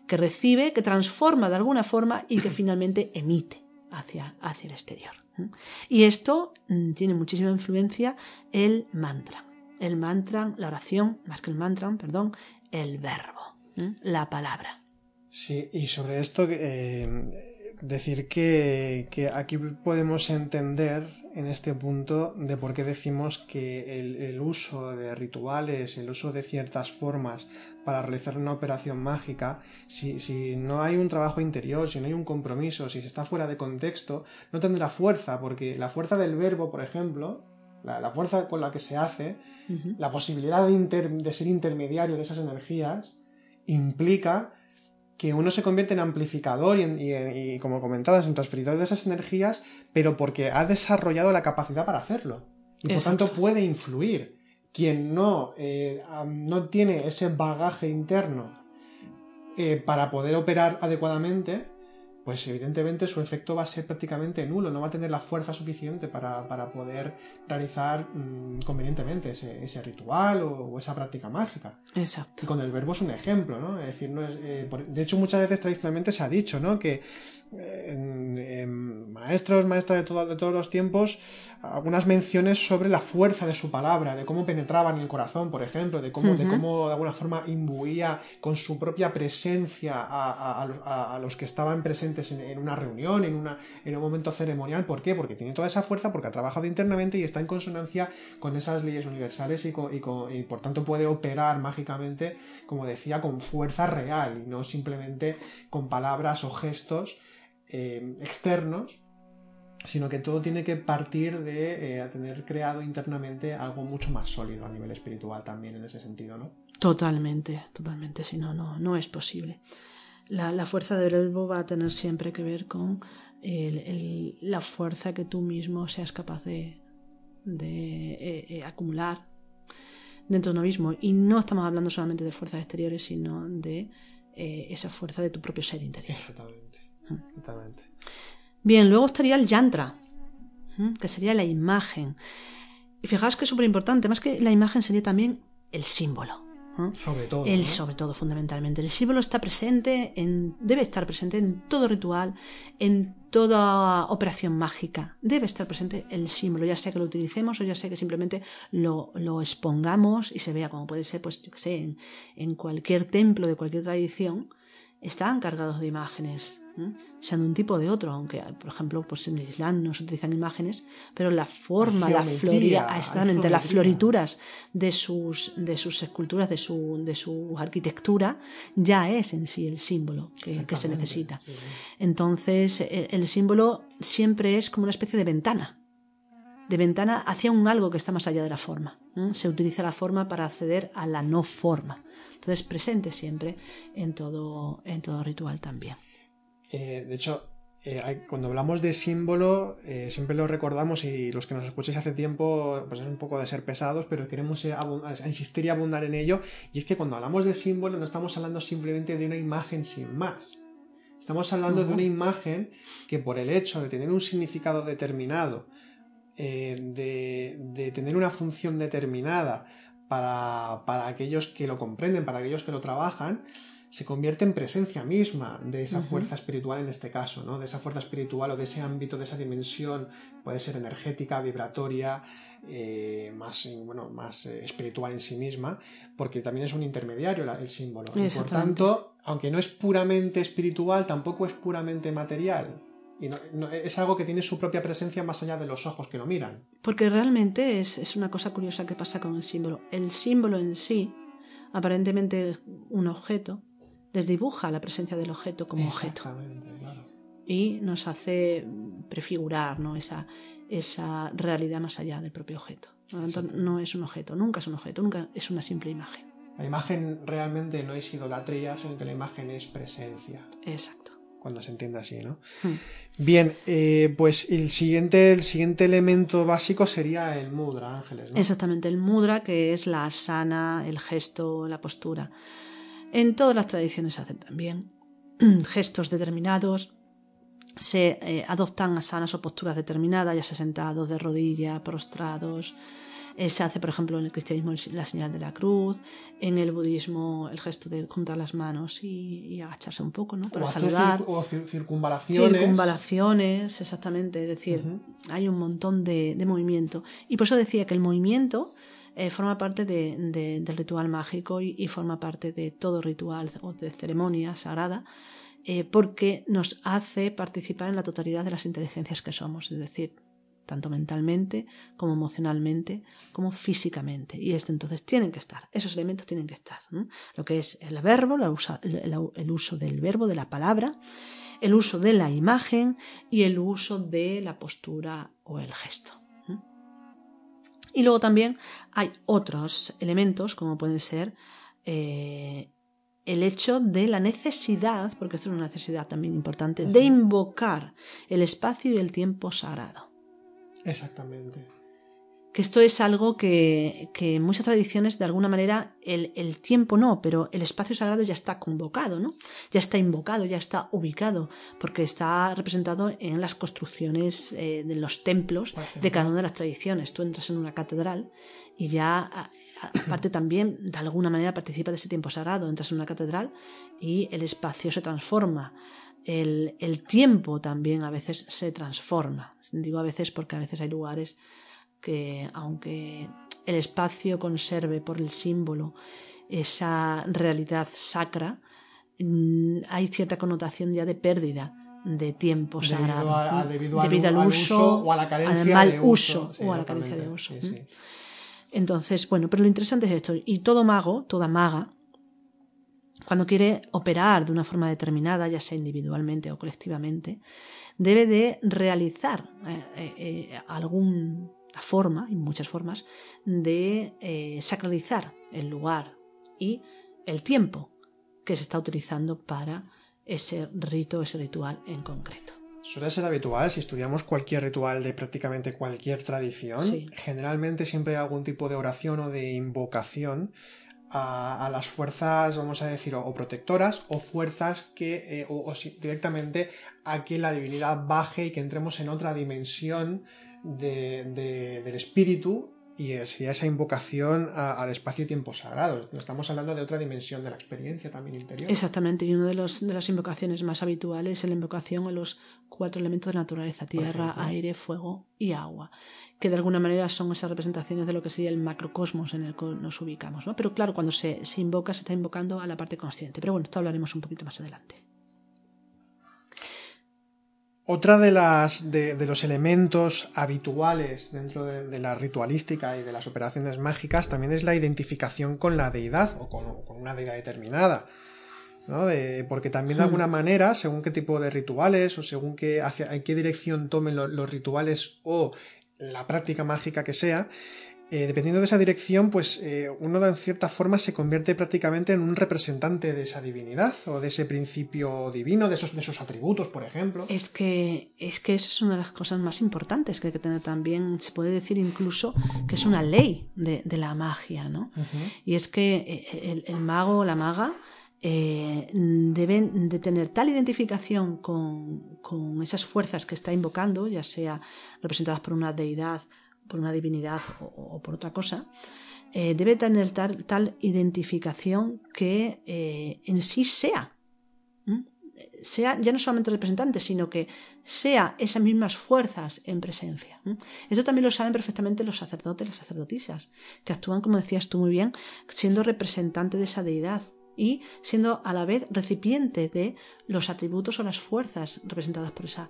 que recibe, que transforma de alguna forma y que finalmente emite hacia, el exterior. ¿eh? Y esto mm, tiene muchísima influencia el mantra. El mantra, la oración, más que el mantra, perdón, el verbo, ¿eh? la palabra. Sí, y sobre esto eh, decir que, que aquí podemos entender en este punto de por qué decimos que el, uso de rituales, el uso de ciertas formas para realizar una operación mágica, si, no hay un trabajo interior, si no hay un compromiso, si se está fuera de contexto, no tendrá fuerza, porque la fuerza del verbo, por ejemplo, la, fuerza con la que se hace, la posibilidad de ser intermediario de esas energías, implica que uno se convierte en amplificador y, como comentabas, en transferidor de esas energías, pero porque ha desarrollado la capacidad para hacerlo. Y por tanto puede influir. Quien no, eh, no tiene ese bagaje interno eh, para poder operar adecuadamente, pues evidentemente su efecto va a ser prácticamente nulo, no va a tener la fuerza suficiente para, poder realizar mm, convenientemente ese, ritual o, esa práctica mágica. Exacto. Y con el verbo es un ejemplo, ¿no? Es decir, no es, eh, de hecho muchas veces tradicionalmente se ha dicho, ¿no? Que eh, maestros, maestras de, de todos los tiempos algunas menciones sobre la fuerza de su palabra, de cómo penetraba en el corazón, por ejemplo, de cómo, de, cómo de alguna forma imbuía con su propia presencia a, los que estaban presentes en, una reunión, en, una, en un momento ceremonial. ¿Por qué? Porque tiene toda esa fuerza, porque ha trabajado internamente y está en consonancia con esas leyes universales y, por tanto puede operar mágicamente, como decía, con fuerza real y no simplemente con palabras o gestos eh, externos sino que todo tiene que partir de eh, tener creado internamente algo mucho más sólido a nivel espiritual también en ese sentido, ¿no? Totalmente, totalmente, si no, no, es posible. La, fuerza del verbo va a tener siempre que ver con la fuerza que tú mismo seas capaz de, eh, eh, acumular dentro de uno mismo. Y no estamos hablando solamente de fuerzas exteriores, sino de esa fuerza de tu propio ser interior. Exactamente, mm. exactamente. Bien, luego estaría el yantra, que sería la imagen. Y fijaos que es súper importante, más que la imagen sería también el símbolo. Sobre todo. El, Sobre todo, fundamentalmente. El símbolo está presente, en, debe estar presente en todo ritual, en toda operación mágica. Debe estar presente el símbolo, ya sea que lo utilicemos o ya sea que simplemente lo, expongamos y se vea, como puede ser, pues, yo que sé, en cualquier templo de cualquier tradición, están cargados de imágenes sean de un tipo o de otro, aunque, por ejemplo, pues en el Islam no se utilizan imágenes, pero la forma, la, floría, ah, entre las florituras de sus, de sus esculturas, de su, de su arquitectura, ya es en sí el símbolo que, se necesita. Entonces, e, el, símbolo siempre es como una especie de ventana de ventana hacia un algo que está más allá de la forma. Se utiliza la forma para acceder a la no forma. Entonces presente siempre en todo, en todo ritual también. Eh, de hecho, eh, cuando hablamos de símbolo, eh, siempre lo recordamos y los que nos escucháis hace tiempo, pues es un poco de ser pesados, pero queremos insistir y abundar en ello. Y es que cuando hablamos de símbolo no estamos hablando simplemente de una imagen sin más. Estamos hablando de una imagen que por el hecho de tener un significado determinado, de, tener una función determinada para, para aquellos que lo comprenden, para aquellos que lo trabajan, se convierte en presencia misma de esa fuerza espiritual en este caso, ¿no? de esa fuerza espiritual o de ese ámbito, de esa dimensión, puede ser energética, vibratoria, eh, más, bueno, más eh, espiritual en sí misma, porque también es un intermediario el símbolo. Y por tanto, aunque no es puramente espiritual, tampoco es puramente material. Y es algo que tiene su propia presencia más allá de los ojos que lo miran. Porque realmente es, es una cosa curiosa que pasa con el símbolo. El símbolo en sí, aparentemente un objeto, desdibuja la presencia del objeto como objeto. Y nos hace prefigurar ¿no? esa, esa realidad más allá del propio objeto. tanto, no es un objeto, nunca es un objeto, nunca es una simple imagen. La imagen realmente no es idolatría, sino que la imagen es presencia. Exacto. Cuando se entiende así, ¿no? Hmm. Bien, eh, pues el siguiente, el siguiente elemento básico sería el mudra, Ángeles. Exactamente, el mudra, que es la sana el gesto, la postura. En todas las tradiciones se hacen también gestos determinados, se eh, adoptan asanas o posturas determinadas, ya sea sentados, de rodillas, prostrados. Eh, se hace, por ejemplo, en el cristianismo la señal de la cruz, en el budismo el gesto de juntar las manos y, agacharse un poco, ¿no? Para saludar. o circunvalaciones. Circunvalaciones, exactamente. Es decir, hay un montón de, de movimiento. Y por eso decía que el movimiento eh, forma parte del ritual mágico y, forma parte de todo ritual o de ceremonia sagrada, eh, porque nos hace participar en la totalidad de las inteligencias que somos, es decir, tanto mentalmente como emocionalmente como físicamente. Y esto entonces tienen que estar, esos elementos tienen que estar. Lo que es el verbo, el uso del verbo, de la palabra, el uso de la imagen y el uso de la postura o el gesto. Y luego también hay otros elementos, como pueden ser eh, el hecho de la necesidad, porque esto es una necesidad también importante, de invocar el espacio y el tiempo sagrado. Exactamente que esto es algo que, en muchas tradiciones, de alguna manera, el, tiempo no, pero el espacio sagrado ya está convocado, ¿no? Ya está invocado, ya está ubicado, porque está representado en las construcciones eh, de los templos de cada una de las tradiciones. Tú entras en una catedral y ya aparte también de alguna manera participa de ese tiempo sagrado, entras en una catedral y el espacio se transforma. El, el tiempo también a veces se transforma. Digo a veces porque a veces hay lugares que aunque el espacio conserve por el símbolo esa realidad sacra, mm, hay cierta connotación ya de pérdida de tiempo sagrado debido, al, uso, o a la carencia mal uso, o a la carencia de uso. Entonces, bueno, pero lo interesante es esto. Y todo mago, toda maga, cuando quiere operar de una forma determinada, ya sea individualmente o colectivamente, debe de realizar eh, eh, eh, algún la forma, y muchas formas, de eh, sacralizar el lugar y el tiempo que se está utilizando para ese rito, ese ritual en concreto. Suele ser habitual, si estudiamos cualquier ritual de prácticamente cualquier tradición, generalmente siempre hay algún tipo de oración o de invocación a, las fuerzas, vamos a decir, o, protectoras, o fuerzas que, eh, o, o, directamente a que la divinidad baje y que entremos en otra dimensión de, del espíritu y sería esa invocación al espacio-tiempo sagrado. Estamos hablando de otra dimensión de la experiencia también interior. Exactamente, y una de, los, de las invocaciones más habituales es la invocación a los cuatro elementos de naturaleza, tierra, aire, fuego y agua, que de alguna manera son esas representaciones de lo que sería el macrocosmos en el que nos ubicamos. Pero claro, cuando se, se invoca, se está invocando a la parte consciente. Pero bueno, esto hablaremos un poquito más adelante. Otra de, los elementos habituales dentro de, la ritualística y de las operaciones mágicas también es la identificación con la deidad o con, una deidad determinada. porque también de hmm. alguna manera, según qué tipo de rituales o según qué, en qué dirección tomen los rituales o la práctica mágica que sea, eh, dependiendo de esa dirección, pues eh, uno en cierta forma se convierte prácticamente en un representante de esa divinidad o de ese principio divino, de esos, de esos atributos, por ejemplo. Es que, es que eso es una de las cosas más importantes que hay que tener también. Se puede decir incluso que es una ley de, la magia, ¿no? Y es que eh, el, mago o la maga deben de tener tal identificación con, con, esas fuerzas que está invocando, ya sea representadas por una deidad por una divinidad o, por otra cosa, eh, debe tener tal, tal identificación que eh, en sí sea. sea ya no solamente representante, sino que sea esas mismas fuerzas en presencia. Esto también lo saben perfectamente los sacerdotes, las sacerdotisas, que actúan, como decías tú muy bien, siendo representante de esa deidad, y siendo a la vez recipiente de los atributos o las fuerzas representadas por esa,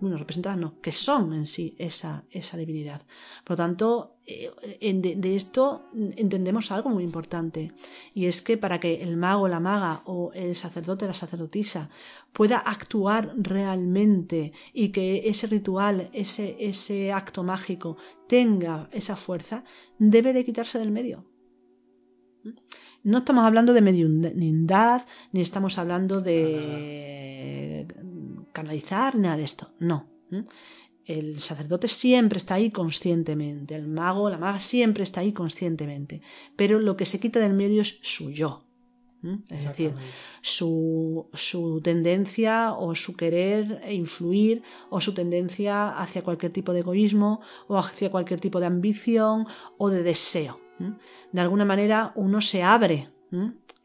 bueno, representadas no, que son en sí esa, esa divinidad. Por lo tanto, eh, de, esto entendemos algo muy importante y es que para que el mago, la maga o el sacerdote, la sacerdotisa pueda actuar realmente y que ese ritual, ese, ese acto mágico tenga esa fuerza, debe de quitarse del medio. No estamos hablando de mediunidad, ni estamos hablando de canalizar, nada de esto. No. El sacerdote siempre está ahí conscientemente, el mago, la maga siempre está ahí conscientemente, pero lo que se quita del medio es su yo. Es decir, su, su, tendencia o su querer influir o su tendencia hacia cualquier tipo de egoísmo o hacia cualquier tipo de ambición o de deseo. De alguna manera uno se abre,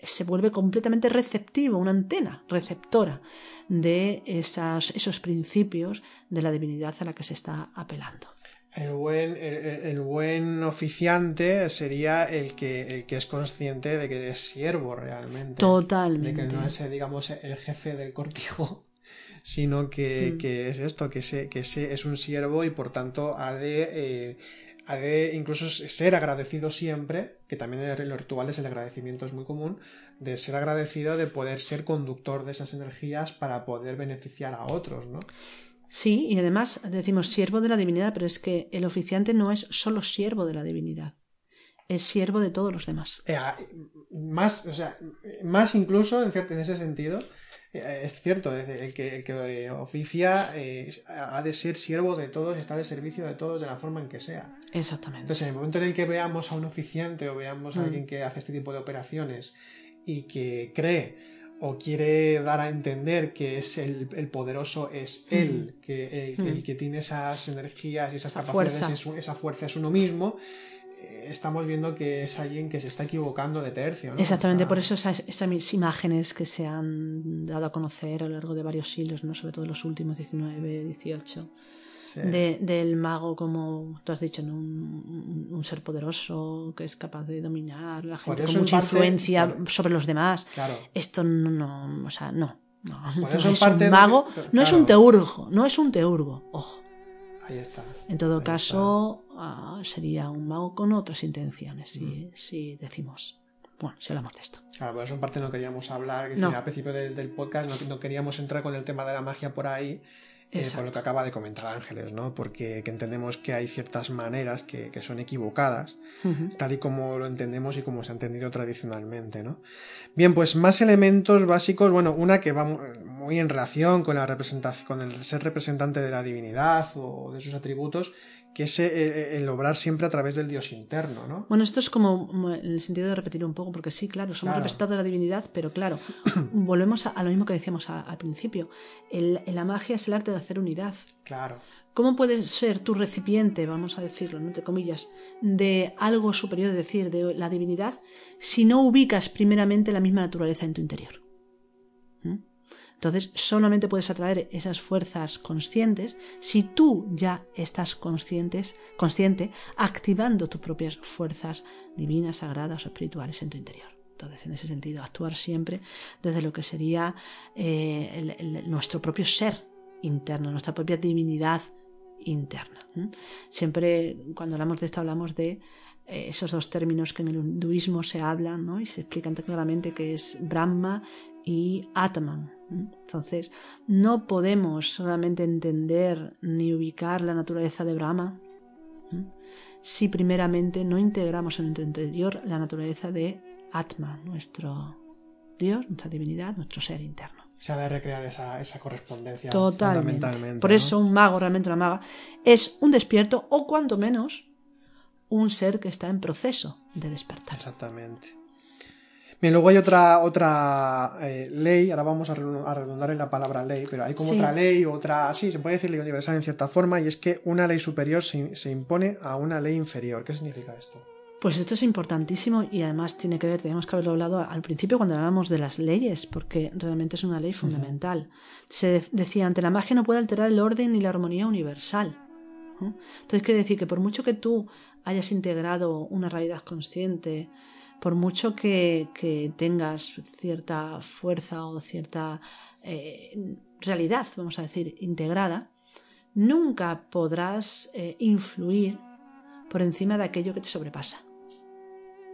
se vuelve completamente receptivo, una antena receptora de esas, esos principios de la divinidad a la que se está apelando. El buen, el, buen oficiante sería el que, el que es consciente de que es siervo realmente. Totalmente. De que no es, digamos, el jefe del cortijo sino que, mm. que, es esto, que, se, que se es un siervo y por tanto ha de eh, ha de incluso ser agradecido siempre, que también en los rituales el agradecimiento es muy común, de ser agradecido de poder ser conductor de esas energías para poder beneficiar a otros, ¿no? Sí, y además decimos siervo de la divinidad, pero es que el oficiante no es solo siervo de la divinidad, es siervo de todos los demás. Eh, ah, más, o sea, más incluso en, ese sentido, eh, es cierto, el que, el que oficia eh, ha de ser siervo de todos, estar al servicio de todos de la forma en que sea. Exactamente. Entonces, en el momento en el que veamos a un oficiante o veamos a mm. alguien que hace este tipo de operaciones y que cree o quiere dar a entender que es el, poderoso es mm. él, que mm. el, que tiene esas energías y esas capacidades, esa fuerza es uno mismo, eh, estamos viendo que es alguien que se está equivocando de tercio. ¿no? Exactamente, ah. por eso esas, imágenes que se han dado a conocer a lo largo de varios siglos, ¿no? sobre todo los últimos 19, 18, del mago, como tú has dicho, un, ser poderoso que es capaz de dominar la gente con mucha influencia sobre los demás. Esto no, no, o sea, no. es un mago, no es un teurgo, no es un teurgo, ojo. Ahí está. En todo caso, ah, sería un mago con otras intenciones, mm. si, decimos bueno, si hablamos de esto. Claro, eso en parte no queríamos hablar, que al principio del, podcast no, no, queríamos entrar con el tema de la magia por ahí, eh, por lo que acaba de comentar Ángeles, ¿no? Porque entendemos que hay ciertas maneras que, son equivocadas, tal y como lo entendemos y como se ha entendido tradicionalmente, ¿no? Bien, pues más elementos básicos, bueno, una que va muy en relación con la representación, con el ser representante de la divinidad o de sus atributos, que es eh, eh, el obrar siempre a través del Dios interno, ¿no? Bueno, esto es como en el sentido de repetir un poco, porque sí, claro, somos representados de la divinidad, pero claro, volvemos a, lo mismo que decíamos al principio. la magia es el arte de hacer unidad. Claro. ¿Cómo puedes ser tu recipiente, vamos a decirlo, ¿no? entre comillas, de algo superior, es decir, de la divinidad, si no ubicas primeramente la misma naturaleza en tu interior? Entonces solamente puedes atraer esas fuerzas conscientes si tú ya estás consciente activando tus propias fuerzas divinas, sagradas o espirituales en tu interior. Entonces, en ese sentido, actuar siempre desde lo que sería eh, nuestro propio ser interno, nuestra propia divinidad interna. Siempre cuando hablamos de esto hablamos de eh, esos dos términos que en el hinduismo se hablan y se explican claramente que es Brahma y Atman. Entonces, no podemos solamente entender ni ubicar la naturaleza de Brahma si primeramente no integramos en nuestro interior la naturaleza de Atman, nuestro Dios, nuestra divinidad, nuestro ser interno. Se ha de recrear esa, esa correspondencia. fundamentalmente Por eso un mago, realmente una maga, es un despierto o cuanto menos un ser que está en proceso de despertar. Exactamente. Bien, luego hay otra, otra eh, ley, ahora vamos a redundar en la palabra ley, pero hay como otra ley, otra, sí, se puede decir ley universal en cierta forma, y es que una ley superior se, impone a una ley inferior. ¿Qué significa esto? Pues esto es importantísimo y además tiene que ver, tenemos que haberlo hablado al principio cuando hablábamos de las leyes, porque realmente es una ley fundamental. Se decía, ante la magia no puede alterar el orden ni la armonía universal. Entonces quiere decir que por mucho que tú hayas integrado una realidad consciente, por mucho que, tengas cierta fuerza o cierta eh, realidad, vamos a decir, integrada, nunca podrás eh, influir por encima de aquello que te sobrepasa.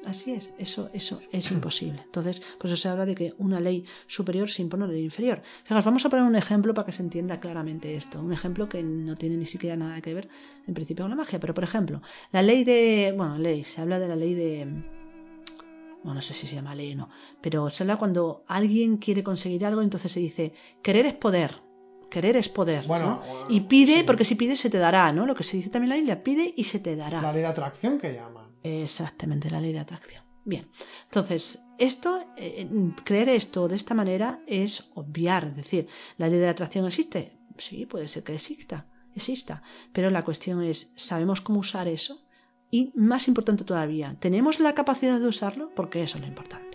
Así es, eso, eso es imposible. Entonces, por eso se habla de que una ley superior se impone a una ley inferior. Fijaos, vamos a poner un ejemplo para que se entienda claramente esto. Un ejemplo que no tiene ni siquiera nada que ver, en principio, con la magia. Pero, por ejemplo, la ley de. Bueno, ley, se habla de la ley de bueno, no sé si se llama no pero se habla cuando alguien quiere conseguir algo, entonces se dice, querer es poder, querer es poder, bueno, Y pide, porque si pides se te dará, ¿no? Lo que se dice también la Biblia, pide y se te dará. La ley de atracción que llaman. Exactamente, la ley de atracción. Bien, entonces, esto, eh, eh, creer esto de esta manera es obviar, es decir, la ley de atracción existe, sí, puede ser que exista, exista, pero la cuestión es, ¿sabemos cómo usar eso? Y más importante todavía, ¿tenemos la capacidad de usarlo? Porque eso es lo importante.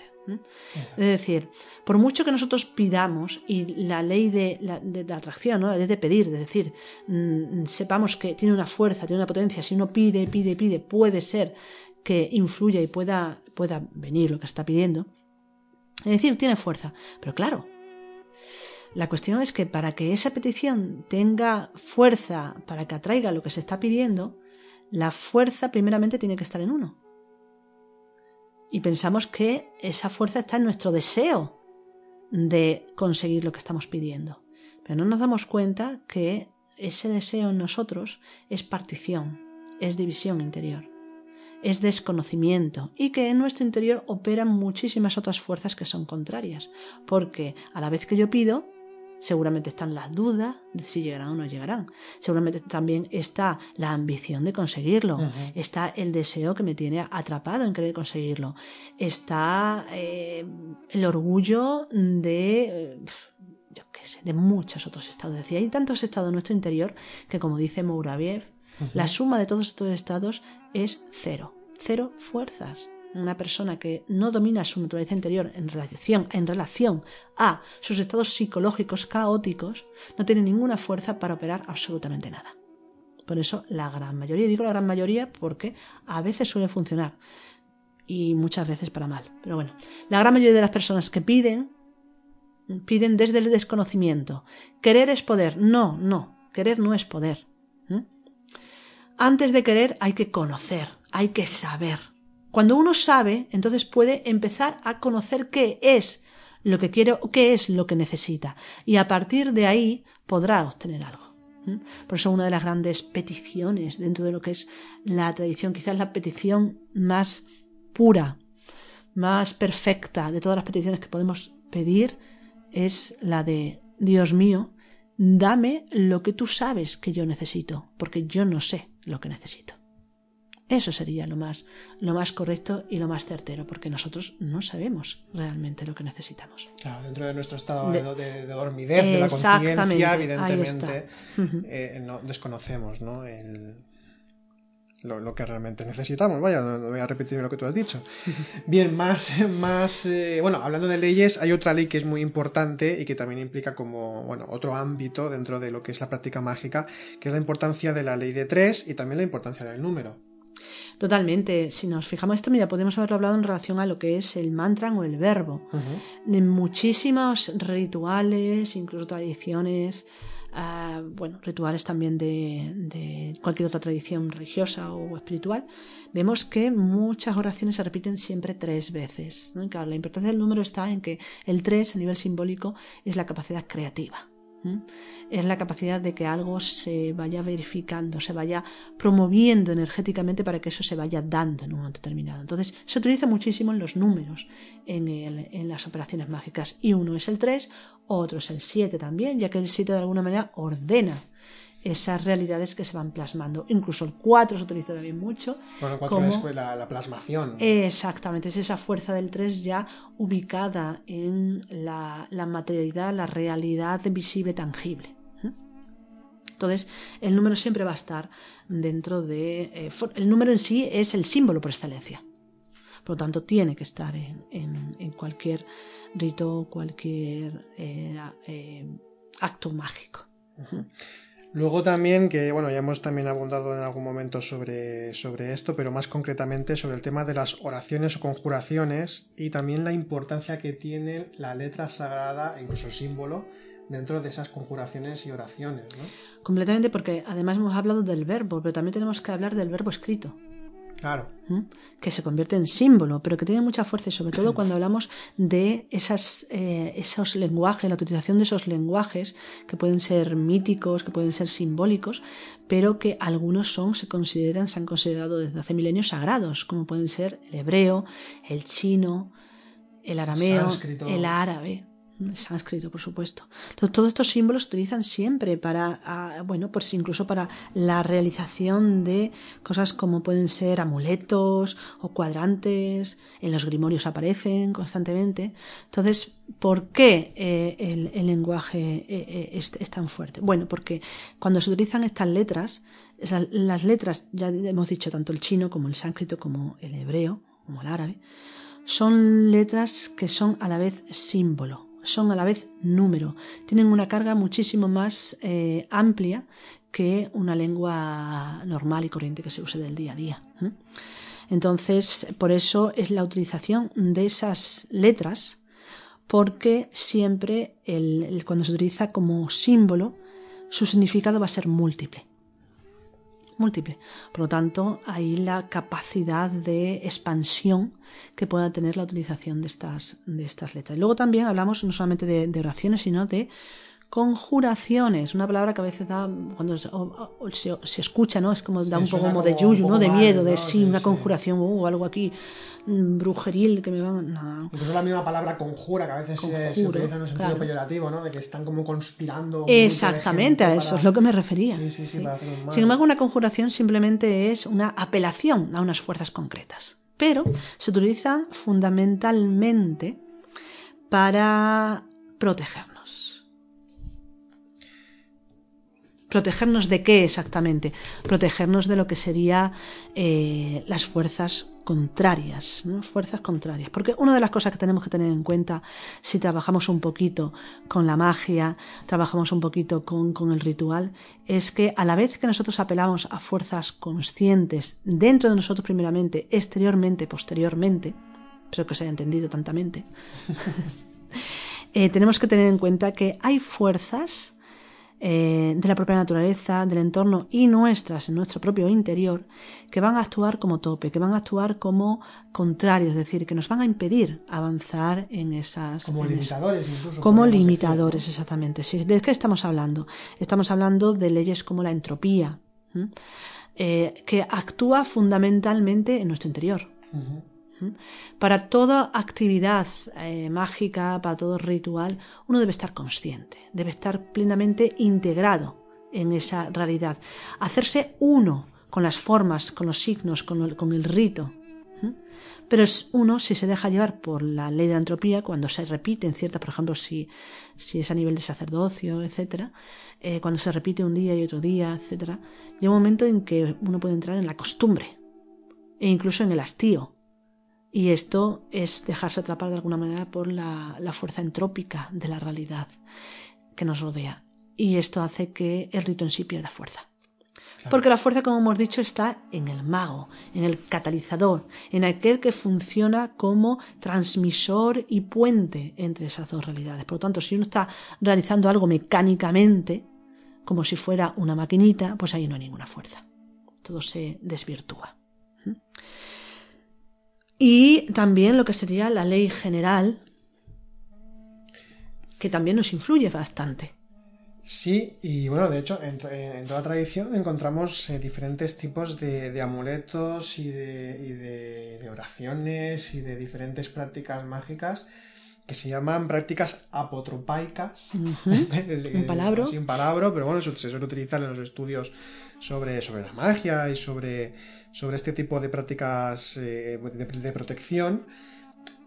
Es decir, por mucho que nosotros pidamos y la ley de la, atracción, ¿no? la de pedir, es decir, mm, sepamos que tiene una fuerza, tiene una potencia, si uno pide, pide, pide, puede ser que influya y pueda, pueda venir lo que está pidiendo. Es decir, tiene fuerza. Pero claro, la cuestión es que para que esa petición tenga fuerza, para que atraiga lo que se está pidiendo, la fuerza primeramente tiene que estar en uno. Y pensamos que esa fuerza está en nuestro deseo de conseguir lo que estamos pidiendo. Pero no nos damos cuenta que ese deseo en nosotros es partición, es división interior, es desconocimiento y que en nuestro interior operan muchísimas otras fuerzas que son contrarias. Porque a la vez que yo pido, Seguramente están las dudas de si llegarán o no llegarán. Seguramente también está la ambición de conseguirlo. Está el deseo que me tiene atrapado en querer conseguirlo. Está eh, el orgullo de... Eh, yo qué sé, de muchos otros estados. Decía, hay tantos estados en nuestro interior que, como dice Mouraviev, la suma de todos estos estados es cero. Cero fuerzas una persona que no domina su naturaleza interior en relación, en relación a sus estados psicológicos caóticos, no tiene ninguna fuerza para operar absolutamente nada. Por eso la gran mayoría, digo la gran mayoría porque a veces suele funcionar y muchas veces para mal. Pero bueno, la gran mayoría de las personas que piden, piden desde el desconocimiento. Querer es poder. No, no, querer no es poder. Antes de querer hay que conocer, hay que saber cuando uno sabe, entonces puede empezar a conocer qué es lo que quiero, qué es lo que necesita. Y a partir de ahí podrá obtener algo. Por eso una de las grandes peticiones dentro de lo que es la tradición, quizás la petición más pura, más perfecta de todas las peticiones que podemos pedir, es la de Dios mío, dame lo que tú sabes que yo necesito, porque yo no sé lo que necesito. Eso sería lo más, lo más correcto y lo más certero, porque nosotros no sabemos realmente lo que necesitamos. Claro, dentro de nuestro estado de, de, dormidez, de la conciencia, evidentemente, eh, no, desconocemos El, lo, que realmente necesitamos. Vaya, voy a repetir lo que tú has dicho. Bien, más, más eh, bueno, hablando de leyes, hay otra ley que es muy importante y que también implica como, bueno, otro ámbito dentro de lo que es la práctica mágica, que es la importancia de la ley de tres y también la importancia del número. Totalmente. Si nos fijamos esto, mira, podemos haberlo hablado en relación a lo que es el mantra o el verbo. En muchísimos rituales, incluso tradiciones, ah, bueno, rituales también de, cualquier otra tradición religiosa o espiritual, vemos que muchas oraciones se repiten siempre tres veces. la importancia del número está en que el tres, a nivel simbólico, es la capacidad creativa. Es la capacidad de que algo se vaya verificando, se vaya promoviendo energéticamente para que eso se vaya dando en un momento determinado. Entonces se utiliza muchísimo en los números, en, en las operaciones mágicas. Y uno es el 3, otro es el 7 también, ya que el 7 de alguna manera ordena esas realidades que se van plasmando. Incluso el 4 se utiliza también mucho. Bueno, el 4 es pues la, plasmación. Exactamente, es esa fuerza del 3 ya ubicada en la, materialidad, la realidad visible, tangible. ¿eh? Entonces, el número siempre va a estar dentro de... Eh, el número en sí es el símbolo por excelencia. Por lo tanto, tiene que estar en, cualquier rito, cualquier eh, acto mágico. Luego también que, bueno, ya hemos también abundado en algún momento sobre, sobre esto, pero más concretamente sobre el tema de las oraciones o conjuraciones y también la importancia que tiene la letra sagrada e incluso el símbolo dentro de esas conjuraciones y oraciones. ¿no? Completamente, porque además hemos hablado del verbo, pero también tenemos que hablar del verbo escrito. Que se convierte en símbolo, pero que tiene mucha fuerza, sobre todo cuando hablamos de esas, eh, esos lenguajes, la utilización de esos lenguajes, que pueden ser míticos, que pueden ser simbólicos, pero que algunos son, se consideran, se han considerado desde hace milenios sagrados, como pueden ser el hebreo, el chino, el arameo, el árabe sánscrito, por supuesto. todos estos símbolos se utilizan siempre para, ah, bueno, pues incluso para la realización de cosas como pueden ser amuletos o cuadrantes, en los grimorios aparecen constantemente. Entonces, ¿por qué eh, el, lenguaje eh, eh, es, tan fuerte? Bueno, porque cuando se utilizan estas letras, las letras, ya hemos dicho, tanto el chino como el sánscrito, como el hebreo, como el árabe, son letras que son a la vez símbolo son a la vez número, tienen una carga muchísimo más eh, amplia que una lengua normal y corriente que se use del día a día. ¿eh? Entonces, por eso es la utilización de esas letras, porque siempre cuando se utiliza como símbolo, su significado va a ser múltiple múltiple. Por lo tanto, ahí la capacidad de expansión que pueda tener la utilización de estas, de estas letras. Y luego también hablamos no solamente de oraciones, sino de conjuraciones, una palabra que a veces da, cuando se, escucha, ¿no? Es como da un poco como de yuyu, ¿no? De miedo, de sí, una conjuración, hubo uh, algo aquí mm, brujeril que me va. la misma palabra conjura, que a veces se, utiliza en un sentido peyorativo, ¿no? De que están como conspirando... Exactamente, a eso es lo que me refería. Sí, sí, sí, Sin embargo, una conjuración simplemente es una apelación a unas fuerzas concretas, pero se utiliza fundamentalmente para proteger ¿Protegernos de qué exactamente? Protegernos de lo que serían eh, las fuerzas contrarias, ¿no? fuerzas contrarias. Porque una de las cosas que tenemos que tener en cuenta si trabajamos un poquito con la magia, trabajamos un poquito con, el ritual, es que a la vez que nosotros apelamos a fuerzas conscientes dentro de nosotros primeramente, exteriormente, posteriormente, espero que se haya entendido tantamente, eh, tenemos que tener en cuenta que hay fuerzas eh, de la propia naturaleza, del entorno y nuestras, en nuestro propio interior, que van a actuar como tope, que van a actuar como contrarios, es decir, que nos van a impedir avanzar en esas... Como limitadores, incluso. Como limitadores, exactamente. ¿De qué estamos hablando? Estamos hablando de leyes como la entropía, eh, que actúa fundamentalmente en nuestro interior. Para toda actividad eh, mágica, para todo ritual, uno debe estar consciente, debe estar plenamente integrado en esa realidad, hacerse uno con las formas, con los signos, con el, rito. Pero es uno, si se deja llevar por la ley de la entropía, cuando se en ciertas, por ejemplo, si, es a nivel de sacerdocio, etcétera, eh, cuando se repite un día y otro día, etcétera, llega un momento en que uno puede entrar en la costumbre e incluso en el hastío, y esto es dejarse atrapar de alguna manera por la, fuerza entrópica de la realidad que nos rodea. Y esto hace que el rito en sí pierda fuerza. Porque la fuerza, como hemos dicho, está en el mago, en el catalizador, en aquel que funciona como transmisor y puente entre esas dos realidades. Por lo tanto, si uno está realizando algo mecánicamente, como si fuera una maquinita, pues ahí no hay ninguna fuerza. Todo se desvirtúa. ¿Mm? Y también lo que sería la ley general, que también nos influye bastante. Sí, y bueno, de hecho, en, toda tradición encontramos eh, diferentes tipos de, amuletos y, de, y de, oraciones y de diferentes prácticas mágicas que se llaman prácticas apotropaicas. Sin un palabro. pero bueno, eso se suele utilizar en los estudios sobre, sobre la magia y sobre sobre este tipo de prácticas eh, de, protección.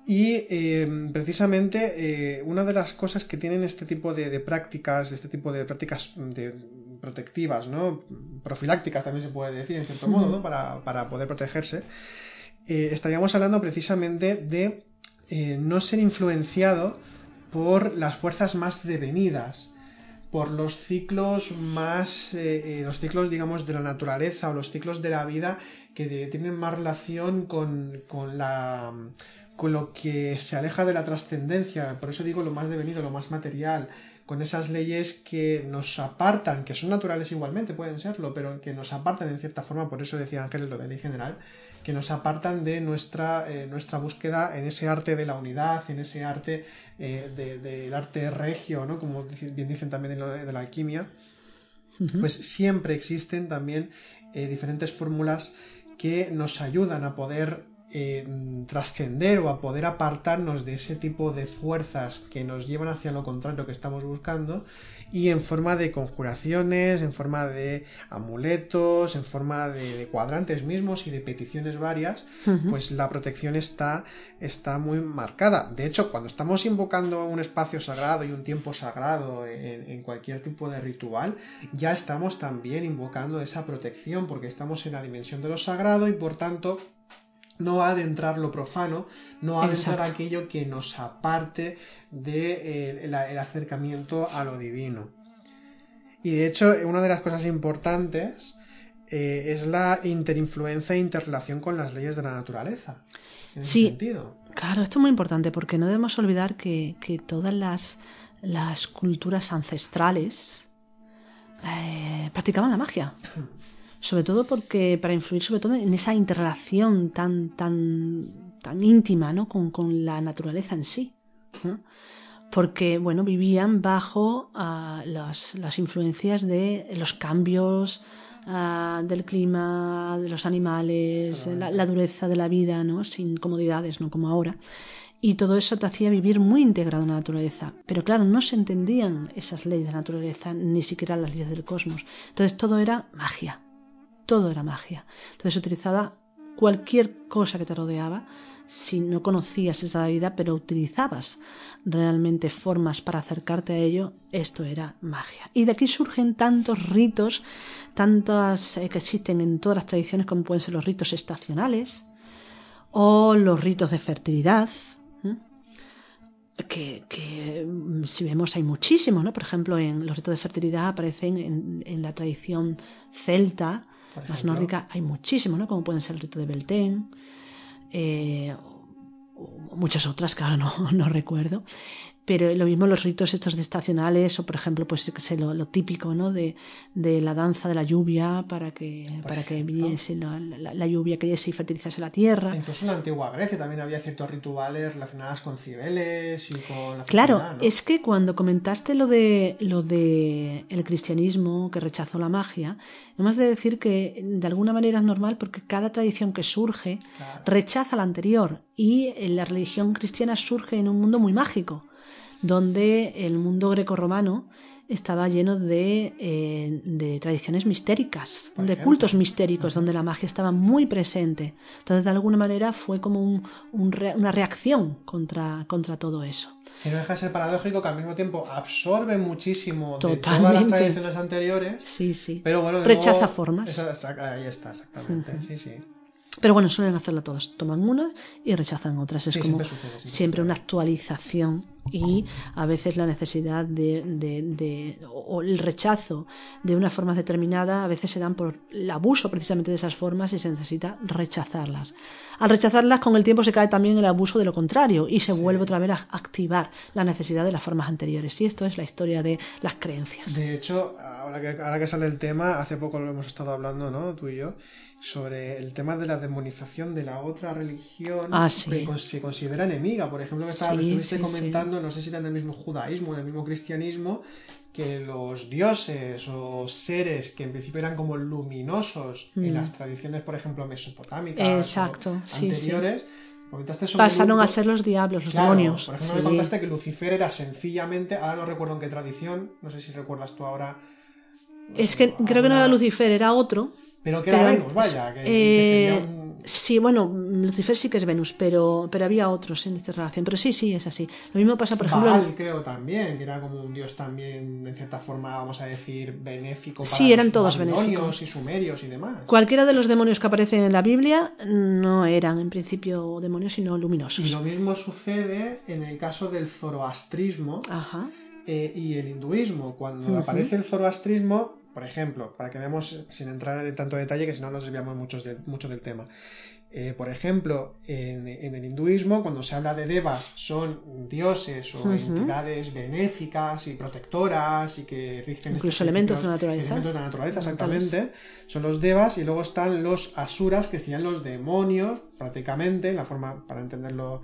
Y eh, precisamente eh, una de las cosas que tienen este tipo de, prácticas, este tipo de prácticas mm, protectivas, ¿no? profilácticas también se puede decir en cierto modo, para, para, poder protegerse, estaríamos hablando precisamente de no ser influenciado por las fuerzas más devenidas por los ciclos más, eh, eh, los ciclos, digamos, de la naturaleza o los ciclos de la vida que tienen más relación con, la, con lo que se aleja de la trascendencia, por eso digo lo más devenido, lo más material, con esas leyes que nos apartan, que son naturales igualmente, pueden serlo, pero que nos apartan en cierta forma, por eso decía Ángel, lo de ley general, que nos apartan de nuestra, eh, nuestra búsqueda en ese arte de la unidad, en ese arte eh, del arte regio, como bien dicen también de la, alquimia, pues siempre existen también eh, diferentes fórmulas que nos ayudan a poder trascender o a poder apartarnos de ese tipo de fuerzas que nos llevan hacia lo contrario que estamos buscando y en forma de conjuraciones, en forma de amuletos, en forma de, cuadrantes mismos y de peticiones varias, pues la protección está, está muy marcada. De hecho, cuando estamos invocando un espacio sagrado y un tiempo sagrado en cualquier tipo de ritual, ya estamos también invocando esa protección porque estamos en la dimensión de lo sagrado y por tanto no ha de entrar lo profano, no ha de aquello que nos aparte del de, eh, el acercamiento a lo divino. Y de hecho, una de las cosas importantes eh, es la interinfluencia e interrelación con las leyes de la naturaleza. En sí, ese sentido. claro, esto es muy importante porque no debemos olvidar que, todas las, culturas ancestrales eh, practicaban la magia. sobre todo porque para influir sobre todo en esa interrelación tan tan tan íntima ¿no? con, la naturaleza en sí porque bueno vivían bajo ah, las, influencias de los cambios ah, del clima de los animales eh. la, dureza de la vida no sin comodidades no como ahora y todo eso te hacía vivir muy integrado en la naturaleza. Pero claro, no se entendían esas leyes de la naturaleza, ni siquiera las leyes del cosmos. Entonces todo era magia todo era magia. Entonces utilizaba cualquier cosa que te rodeaba, si no conocías esa vida, pero utilizabas realmente formas para acercarte a ello, esto era magia. Y de aquí surgen tantos ritos, tantas eh, que existen en todas las tradiciones, como pueden ser los ritos estacionales o los ritos de fertilidad. Que, mm, si vemos hay muchísimos, ¿no? Por ejemplo, en los ritos de fertilidad aparecen en la tradición celta, más nórdica hay muchísimo, ¿no? Como pueden ser el rito de Beltén, eh, muchas otras que ahora no, no recuerdo pero lo mismo los ritos estos de estacionales o por ejemplo pues lo, típico no de, la danza de la lluvia para que para que la, lluvia cayese y fertilizase la tierra incluso en la antigua Grecia también había ciertos rituales relacionados con cibeles y con claro es que cuando comentaste lo de lo de el cristianismo que rechazó la magia hemos de decir que de alguna manera es normal porque cada tradición que surge rechaza la anterior y eh, la religión cristiana surge en un mundo muy mágico donde el mundo grecorromano estaba lleno de, eh, tradiciones mistéricas, de cultos mistéricos, donde la magia estaba muy presente. Entonces, de alguna manera, fue como una reacción contra, contra todo eso. Y no deja de ser paradójico que al mismo tiempo absorbe muchísimo de todas las tradiciones anteriores. Sí, sí. Pero bueno, Rechaza formas. ahí está, exactamente. Sí, sí. Pero bueno, suelen hacerla todas. Toman una y rechazan otras. Es como siempre, una actualización y a veces la necesidad de, o el rechazo de una forma determinada a veces se dan por el abuso precisamente de esas formas y se necesita rechazarlas. Al rechazarlas con el tiempo se cae también el abuso de lo contrario y se vuelve otra vez a activar la necesidad de las formas anteriores. Y esto es la historia de las creencias. De hecho, ahora que, ahora que sale el tema, hace poco lo hemos estado hablando, ¿no? Tú y yo sobre el tema de la demonización de la otra religión ah, que se considera enemiga. Por ejemplo, me comentando, no sé si era en el mismo judaísmo, en el mismo cristianismo, que los dioses o seres que en principio eran como luminosos en las mm. tradiciones, por ejemplo, mesopotámicas Exacto, anteriores, Pasaron a ser los diablos, los demonios. Por ejemplo, me contaste que Lucifer era sencillamente, ahora no recuerdo en qué tradición, no sé si recuerdas tú ahora. Es que creo que no era Lucifer, era otro. Pero que era Venus, vaya. Que, eh, Sí, bueno, Lucifer sí que es Venus, pero, pero había otros en esta relación. Pero sí, sí, es así. Lo mismo pasa, por ejemplo... ejemplo. creo también, que era como un dios también, en cierta forma, vamos a decir, benéfico. sí, eran todos benéficos. y sumerios y demás. Cualquiera de los demonios que aparecen en la Biblia no eran en principio demonios, sino luminosos. Y lo mismo sucede en el caso del zoroastrismo. Eh, y el hinduismo. Cuando aparece el zoroastrismo, por ejemplo, para que veamos sin entrar en tanto detalle, que si no nos desviamos mucho, de, mucho del tema. Eh, por ejemplo, en, el hinduismo, cuando se habla de devas, son dioses o entidades benéficas y protectoras y que rigen. Incluso elementos de la naturaleza. Elementos de la naturaleza, exactamente. Son los devas y luego están los asuras, que serían los demonios, prácticamente, la forma para entenderlo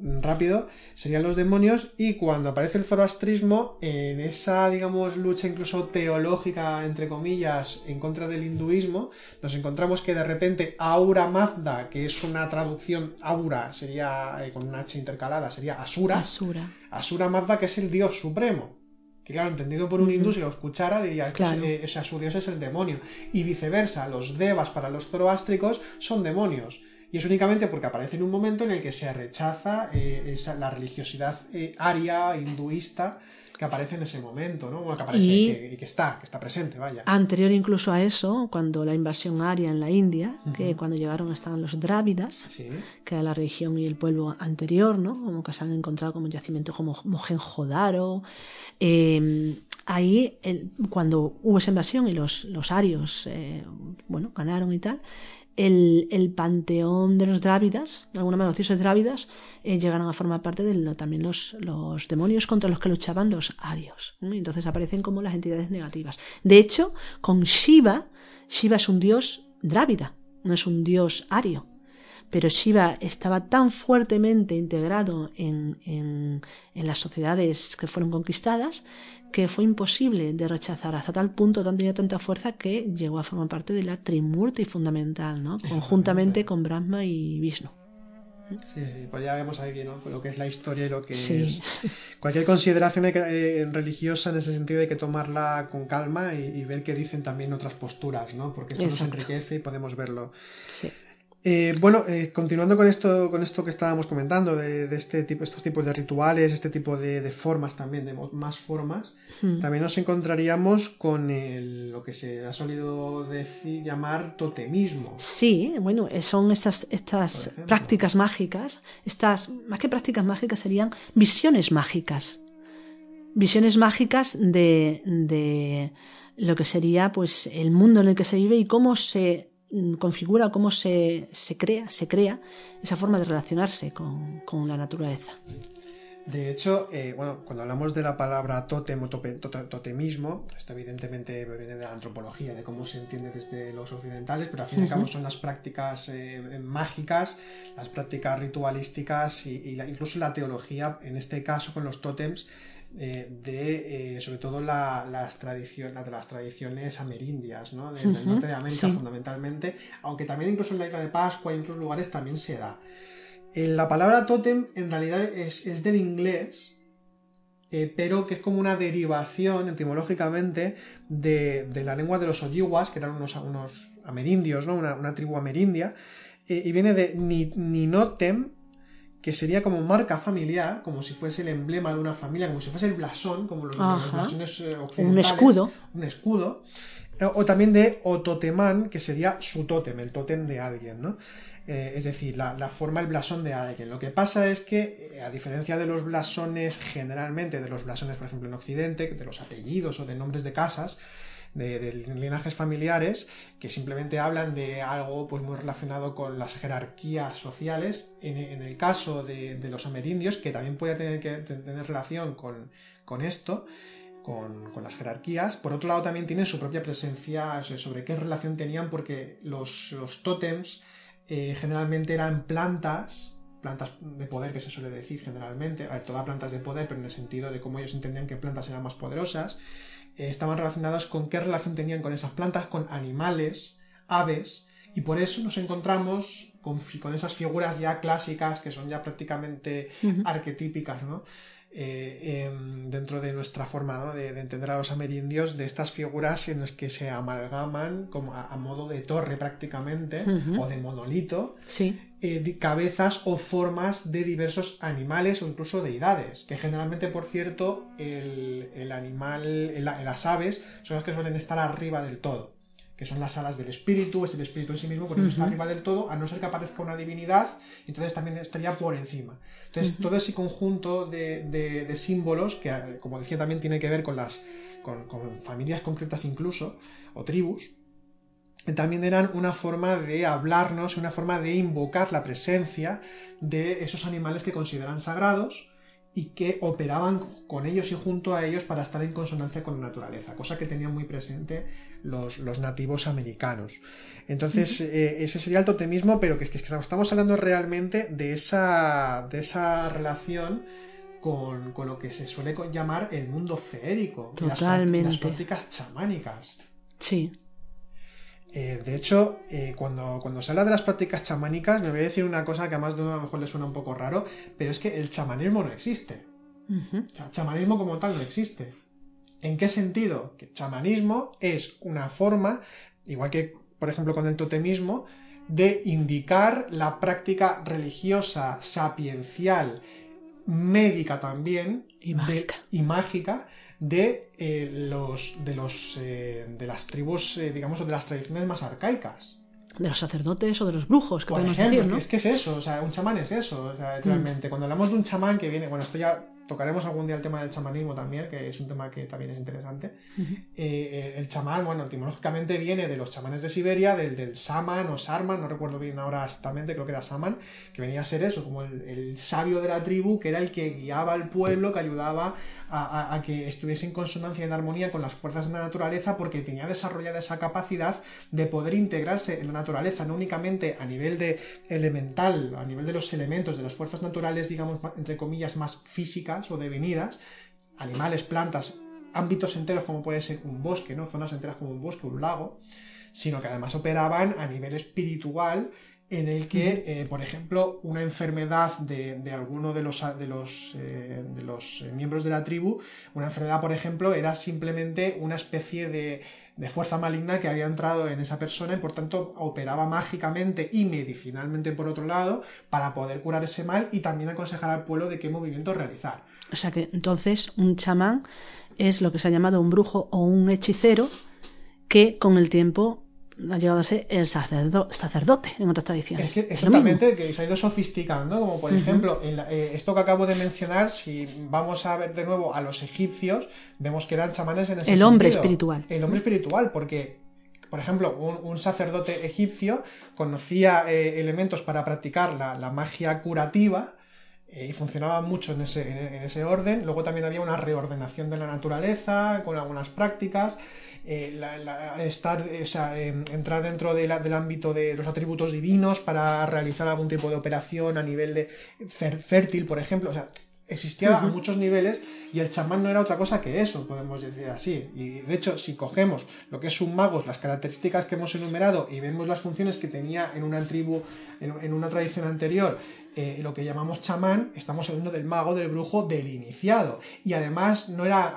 rápido, serían los demonios y cuando aparece el zoroastrismo, en esa, digamos, lucha incluso teológica, entre comillas, en contra del hinduismo, nos encontramos que de repente Aura Mazda, que es una traducción Aura, sería eh, con una H intercalada, sería Asura, Asura. Asura Mazda, que es el dios supremo. Que claro, entendido por un hindú, si lo escuchara, diría que su dios es el demonio. Y viceversa, los devas para los zoroástricos son demonios. Y es únicamente porque aparece en un momento en el que se rechaza eh, la religiosidad eh, aria, hinduista, que aparece en ese momento, ¿no? que y, que, está, que está presente, vaya. Anterior incluso a eso, cuando la invasión aria en la India, que cuando llegaron estaban los drávidas, que era la religión y el pueblo anterior, ¿no? Como que se han encontrado como yacimiento como Mohenjo-Daro. Em, ahí, cuando hubo esa invasión y los, los arios, eh, bueno, ganaron y tal, el, panteón de los drávidas, de alguna manera los dioses drávidas, eh, llegaron a formar parte de también los, los, demonios contra los que luchaban los arios. Entonces aparecen como las entidades negativas. De hecho, con Shiva, Shiva es un dios drávida, no es un dios ario pero Shiva estaba tan fuertemente integrado en, las sociedades que fueron conquistadas que fue imposible de rechazar hasta tal punto, tenía tanta fuerza que llegó a formar parte de la Trimurti fundamental, ¿no? conjuntamente con Brahma y Vishnu. Sí, pues ya vemos ahí ¿no? lo que es la historia y lo que es. Cualquier consideración eh, religiosa en ese sentido hay que tomarla con calma y, ver qué dicen también otras posturas, ¿no? porque esto nos enriquece y podemos verlo. Sí. Eh, bueno, eh, continuando con esto, con esto que estábamos comentando, de, este tipo, estos tipos de rituales, este tipo de, formas también, de más formas, hmm. también nos encontraríamos con lo que se ha solido decir, llamar totemismo. Sí, bueno, eh, son estas, estas prácticas mágicas, estas, más que prácticas mágicas, serían visiones mágicas. Visiones mágicas de, de lo que sería pues el mundo en el que se vive y cómo se Mm, configura, cómo se, se, crea, se crea esa forma de relacionarse con, la naturaleza. De hecho, eh, bueno, cuando hablamos de la palabra tótem o tota-, totemismo, esto evidentemente viene de la antropología, de cómo se entiende desde los occidentales, pero al fin y al cabo son las prácticas eh, mágicas, las prácticas ritualísticas y, incluso la teología, en este caso con los tótems, eh, de, eh, sobre todo, las, tradiciones, las tradiciones amerindias, del norte de América, fundamentalmente, aunque también incluso en la isla de Pascua y en otros lugares también se da. Eh, la palabra totem en realidad es, del inglés, pero que es como una derivación etimológicamente de, la lengua de los Ojiwas, que eran unos, unos amerindios, una, tribu amerindia, y viene de ni, ninotem, que sería como marca familiar, como si fuese el emblema de una familia, como si fuese el blasón, como los, blasones eh, occidentales. Un escudo. Un escudo. Eh, o también de Ototemán, que sería su tótem, el tótem de alguien, ¿no? Eh, es decir, la, forma, el blasón de alguien. Lo que pasa es que, a diferencia de los blasones generalmente, de los blasones, por ejemplo, en Occidente, de los apellidos o de nombres de casas, de, linajes familiares que simplemente hablan de algo pues, muy relacionado con las jerarquías sociales. En, el caso de, los amerindios, que también puede tener, que, tener relación con, esto, con, las jerarquías. Por otro lado, también tienen su propia presencia sobre qué relación tenían, porque los, tótems eh, generalmente eran plantas plantas de poder que se suele decir generalmente, a ver, plantas de poder, pero en el sentido de cómo ellos entendían que plantas eran más poderosas, eh, estaban relacionadas con qué relación tenían con esas plantas, con animales, aves, y por eso nos encontramos con, esas figuras ya clásicas que son ya prácticamente arquetípicas, ¿no? Eh, em, dentro de nuestra forma de, entender a los amerindios, de estas figuras en las que se amalgaman como a, modo de torre prácticamente o de monolito. Eh, cabezas o formas de diversos animales o incluso deidades, que generalmente, por cierto, el, animal, las aves son las que suelen estar arriba del todo que son las alas del espíritu, es el espíritu en sí mismo, por eso está arriba del todo, a no ser que aparezca una divinidad, entonces también estaría por encima. Entonces, todo ese conjunto de, símbolos, que como decía también tiene que ver con las con familias concretas incluso, o tribus, también eran una forma de hablarnos, una forma de invocar la presencia de esos animales que consideran sagrados y que operaban con ellos y junto a ellos para estar en consonancia con la naturaleza, cosa que tenían muy presente los, nativos americanos. Entonces, eh, ese sería el totemismo, pero que, es que estamos hablando realmente de esa, de esa relación con, con lo que se suele llamar el mundo feérico, Totalmente. Las, prácticas chamánicas. Sí, eh, de hecho, eh, cuando, cuando se habla de las prácticas chamánicas, me voy a decir una cosa que a más de uno a lo mejor le suena un poco raro, pero es que el chamanismo no existe. chamanismo como tal no existe. ¿En qué sentido? Que chamanismo es una forma, igual que por ejemplo con el totemismo, de indicar la práctica religiosa, sapiencial, médica también, y mágica, y mágica de, eh, los, de, los, eh, de las tribus, eh, digamos, de las tradiciones más arcaicas. De los sacerdotes o de los brujos, que podemos decir, ¿no? Es que es eso, o sea, un chamán es eso, o sea, realmente. Mm. Cuando hablamos de un chamán que viene, bueno, esto ya tocaremos algún día el tema del chamanismo también, que es un tema que también es interesante. Eh, el chamán, bueno, etimológicamente viene de los chamanes de Siberia, del, del Saman o Sarman, no recuerdo bien ahora exactamente, creo que era Saman, que venía a ser eso, como el, sabio de la tribu, que era el que guiaba al pueblo, que ayudaba a, que estuviese en consonancia y en armonía con las fuerzas de la naturaleza, porque tenía desarrollada esa capacidad de poder integrarse en la naturaleza, no únicamente a nivel de elemental, a nivel de los elementos, de las fuerzas naturales, digamos, entre comillas, más físicas, o de venidas, animales, plantas, ámbitos enteros como puede ser un bosque, ¿no? Zonas enteras como un bosque, un lago, sino que además operaban a nivel espiritual en el que, eh, por ejemplo, una enfermedad de, alguno de los, de los, eh, eh, miembros de la tribu, una enfermedad, por ejemplo, era simplemente una especie de, de fuerza maligna que había entrado en esa persona y por tanto operaba mágicamente y medicinalmente por otro lado para poder curar ese mal y también aconsejar al pueblo de qué movimiento realizar. O sea que entonces un chamán es lo que se ha llamado un brujo o un hechicero que con el tiempo ha llegado a ser el sacerdote en otras tradiciones. exactamente, que se ha ido sofisticando, como por ejemplo, en eh, esto que acabo de mencionar, si vamos a ver de nuevo a los egipcios, vemos que eran chamanes en ese El hombre espiritual. El hombre espiritual, porque por ejemplo, un, sacerdote egipcio conocía eh, elementos para practicar la, magia curativa eh, y funcionaba mucho en ese, en ese, orden. Luego también había una reordenación de la naturaleza con algunas prácticas. Eh, estar, eh, o sea, em, entrar dentro del ámbito de los atributos divinos para realizar algún tipo de operación a nivel de fértil, por ejemplo. O sea, existía a muchos niveles y el chamán no era otra cosa que eso, podemos decir así. Y de hecho, si cogemos lo que es un mago, las características que hemos enumerado y vemos las funciones que tenía en una tribu, en una tradición anterior eh, lo que llamamos chamán, estamos hablando del mago, del brujo, del iniciado. Y además no era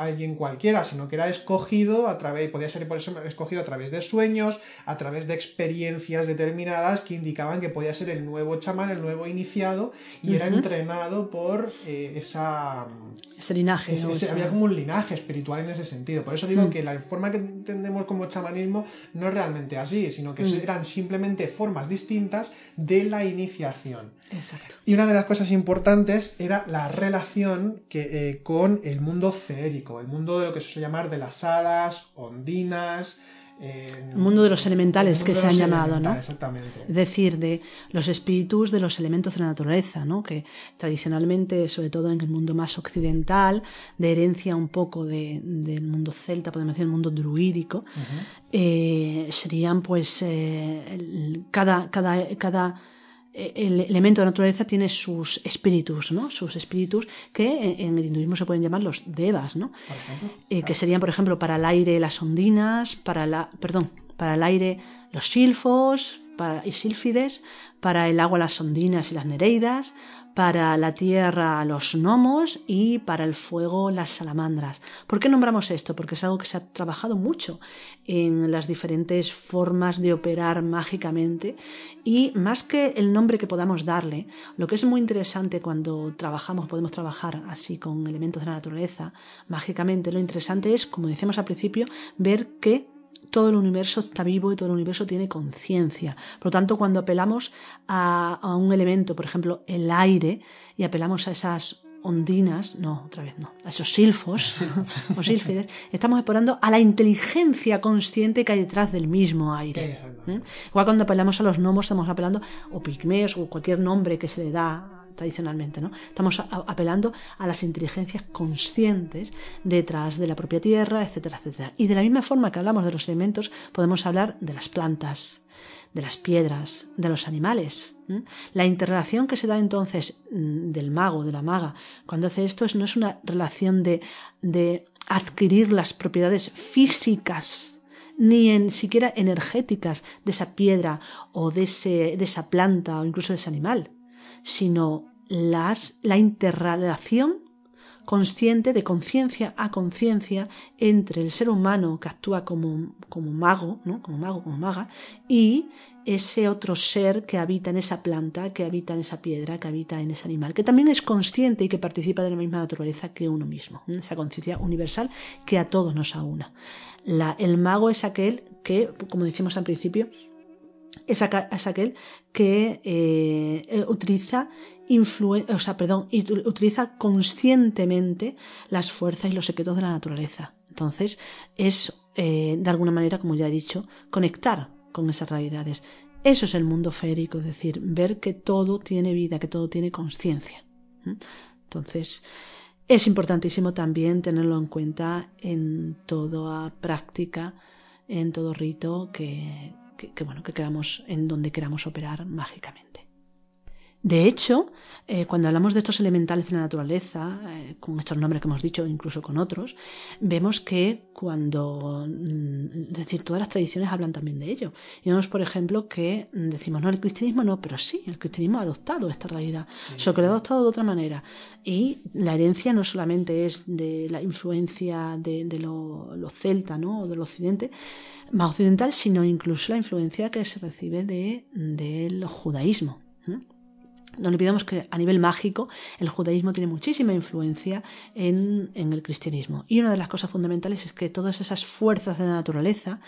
alguien cualquiera, sino que era escogido a través, podía ser por eso escogido a través de sueños, a través de experiencias determinadas que indicaban que podía ser el nuevo chamán, el nuevo iniciado, y era entrenado por eh, esa... Ese linaje. había como un linaje espiritual en ese sentido. Por eso digo que la forma que entendemos como chamanismo no es realmente así, sino que eran simplemente formas distintas de la iniciación. Y una de las cosas importantes era la relación que, eh, con el mundo feérico, el mundo de lo que se suele llamar de las hadas, ondinas, el mundo de los elementales que se han llamado, ¿no? Exactamente. Es decir, de los espíritus de los elementos de la naturaleza, ¿no? Que tradicionalmente, sobre todo en el mundo más occidental, de herencia un poco del mundo celta, podemos decir el mundo druídico, eh, serían pues eh, cada, cada, cada eh, el elemento de naturaleza tiene sus espíritus, ¿no? Sus espíritus que en el hinduismo se pueden llamar los devas, ¿no? Eh, que serían, por ejemplo, para el aire las ondinas, para la, perdón, para el aire los silfos, para, y para el agua las ondinas y las nereidas, para la tierra los gnomos y para el fuego las salamandras. ¿Por qué nombramos esto? Porque es algo que se ha trabajado mucho en las diferentes formas de operar mágicamente y más que el nombre que podamos darle, lo que es muy interesante cuando trabajamos, podemos trabajar así con elementos de la naturaleza mágicamente, lo interesante es, como decíamos al principio, ver que todo el universo está vivo y todo el universo tiene conciencia. Por lo tanto, cuando apelamos a, un elemento, por ejemplo, el aire, y apelamos a esas ondinas, no, otra vez no, a esos silfos o silfides, estamos apelando a la inteligencia consciente que hay detrás del mismo aire. ¿Mm? Igual cuando apelamos a los gnomos, estamos apelando, o pigmeos, o cualquier nombre que se le da tradicionalmente, ¿no? Estamos apelando a las inteligencias conscientes detrás de la propia tierra, etcétera, etcétera. Y de la misma forma que hablamos de los elementos, podemos hablar de las plantas, de las piedras, de los animales. La interrelación que se da entonces mm, del mago, de la maga, cuando hace esto no es una relación de, de adquirir las propiedades físicas ni en siquiera energéticas de esa piedra o de, ese, de esa planta o incluso de ese animal, sino las, la interrelación consciente de conciencia a conciencia entre el ser humano que actúa como, mago, ¿no? como mago, como maga, y ese otro ser que habita en esa planta, que habita en esa piedra, que habita en ese animal, que también es consciente y que participa de la misma naturaleza que uno mismo, esa conciencia universal que a todos nos aúna. el mago es aquel que, como decimos al principio, es, aquel que eh, utiliza o sea, perdón, utiliza conscientemente las fuerzas y los secretos de la naturaleza. Entonces, es eh, de alguna manera, como ya he dicho, conectar con esas realidades. Eso es el mundo férico, es decir, ver que todo tiene vida, que todo tiene conciencia. Entonces, es importantísimo también tenerlo en cuenta en toda práctica, en todo rito que, que, que, bueno, que queramos, en donde queramos operar mágicamente. De hecho, eh, cuando hablamos de estos elementales de la naturaleza, eh, con estos nombres que hemos dicho, incluso con otros, vemos que cuando, mm, es decir, todas las tradiciones hablan también de ello. Y vemos, por ejemplo, que mm, decimos, no, el cristianismo no, pero sí, el cristianismo ha adoptado esta realidad, Se solo que lo ha adoptado de otra manera. Y la herencia no solamente es de la influencia de, de lo, celta, ¿no? O del occidente, más occidental, sino incluso la influencia que se recibe de, del judaísmo. ¿eh? No olvidemos que a nivel mágico el judaísmo tiene muchísima influencia en, el cristianismo. Y una de las cosas fundamentales es que todas esas fuerzas de la naturaleza,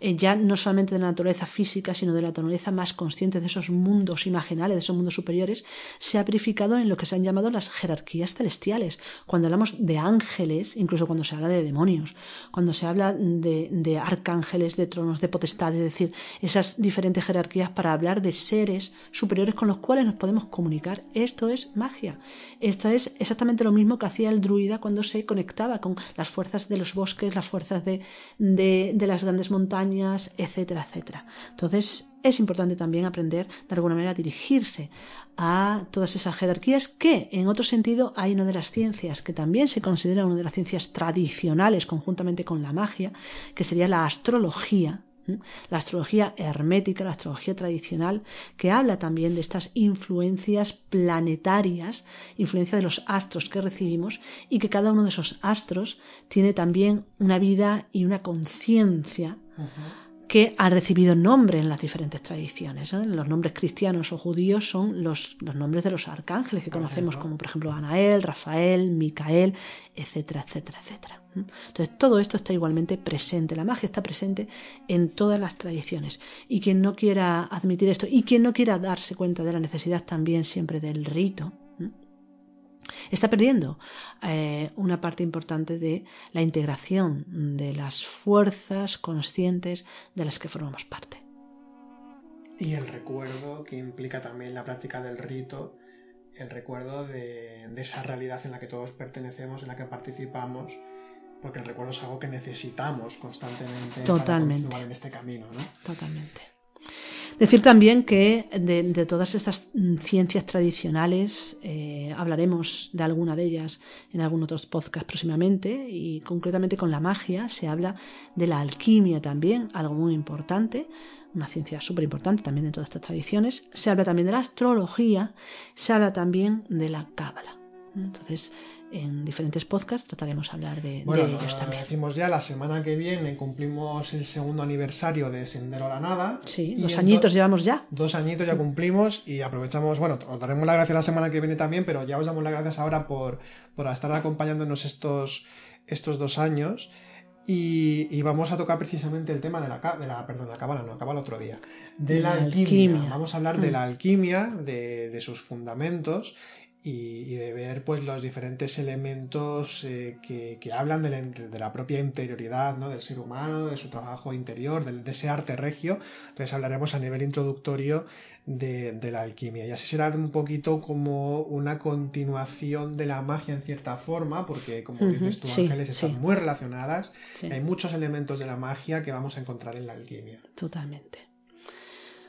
eh, ya no solamente de la naturaleza física, sino de la naturaleza más consciente de esos mundos imaginales, de esos mundos superiores, se ha verificado en lo que se han llamado las jerarquías celestiales. Cuando hablamos de ángeles, incluso cuando se habla de demonios, cuando se habla de, de arcángeles, de tronos, de potestades, es decir, esas diferentes jerarquías para hablar de seres superiores con los cuales nos podemos comunicar. Esto es magia. Esto es exactamente lo mismo que hacía el druida cuando se conectaba con las fuerzas de los bosques, las fuerzas de, de, las grandes montañas, etcétera, etcétera. Entonces es importante también aprender de alguna manera a dirigirse a todas esas jerarquías que en otro sentido hay una de las ciencias que también se considera una de las ciencias tradicionales conjuntamente con la magia, que sería la astrología la astrología hermética, la astrología tradicional, que habla también de estas influencias planetarias, influencia de los astros que recibimos y que cada uno de esos astros tiene también una vida y una conciencia que ha recibido nombre en las diferentes tradiciones. ¿eh? Los nombres cristianos o judíos son los, los nombres de los arcángeles que conocemos, como por ejemplo Anael, Rafael, Micael, etcétera, etcétera, etcétera. Entonces todo esto está igualmente presente, la magia está presente en todas las tradiciones. Y quien no quiera admitir esto y quien no quiera darse cuenta de la necesidad también siempre del rito, está perdiendo eh, una parte importante de la integración de las fuerzas conscientes de las que formamos parte. Y el recuerdo que implica también la práctica del rito, el recuerdo de, esa realidad en la que todos pertenecemos, en la que participamos, porque el recuerdo es algo que necesitamos constantemente Totalmente. en este camino, Totalmente. Decir también que de, todas estas mm, ciencias tradicionales eh, hablaremos de alguna de ellas en algún otro podcast próximamente y concretamente con la magia se habla de la alquimia también, algo muy importante, una ciencia súper importante también en todas estas tradiciones. Se habla también de la astrología, se habla también de la cábala. Entonces, en diferentes podcasts trataremos de hablar de, ellos también. Decimos ya la semana que viene cumplimos el segundo aniversario de Sendero la Nada. Sí, dos añitos llevamos ya. Dos añitos ya cumplimos y aprovechamos, bueno, os daremos la gracia la semana que viene también, pero ya os damos las gracias ahora por, estar acompañándonos estos, estos dos años. Y, vamos a tocar precisamente el tema de la, de la perdón, la no, acaba el otro día. De la, alquimia. Vamos a hablar de la mm. alquimia, de, de sus fundamentos y, de ver pues los diferentes elementos eh, que, hablan de la, propia interioridad ¿no? del ser humano, de su trabajo interior, de, ese arte regio. Entonces hablaremos a nivel introductorio de, la alquimia. Y así será un poquito como una continuación de la magia en cierta forma, porque como dices tú, ángeles están muy relacionadas. Hay muchos elementos de la magia que vamos a encontrar en la alquimia. Totalmente.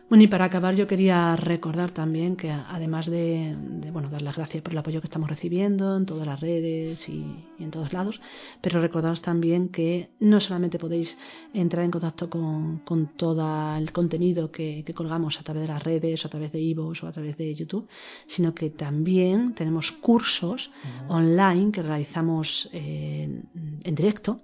Bueno, y para acabar yo quería recordar también que además de, bueno, dar las gracias por el apoyo que estamos recibiendo en todas las redes y, en todos lados, pero recordaros también que no solamente podéis entrar en contacto con, todo el contenido que, colgamos a través de las redes o a través de iVoox o a través de YouTube, sino que también tenemos cursos online que realizamos eh, en directo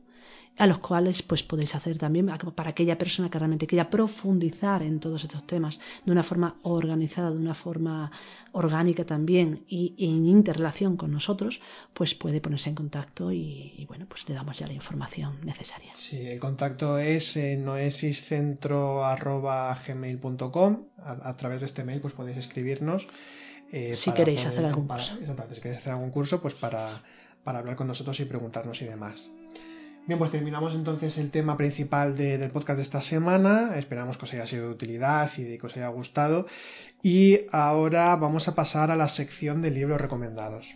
a los cuales pues podéis hacer también para aquella persona que realmente quiera profundizar en todos estos temas de una forma organizada, de una forma orgánica también y, en interrelación con nosotros, pues puede ponerse en contacto y, bueno, pues le damos ya la información necesaria. Sí, el contacto es noesiscentro.com. a, través de este mail pues podéis escribirnos. Eh, si queréis hacer algún curso. si queréis hacer algún curso, pues para hablar con nosotros y preguntarnos y demás. Bien, pues terminamos entonces el tema principal del podcast de esta semana. Esperamos que os haya sido de utilidad y de que os haya gustado. Y ahora vamos a pasar a la sección de libros recomendados.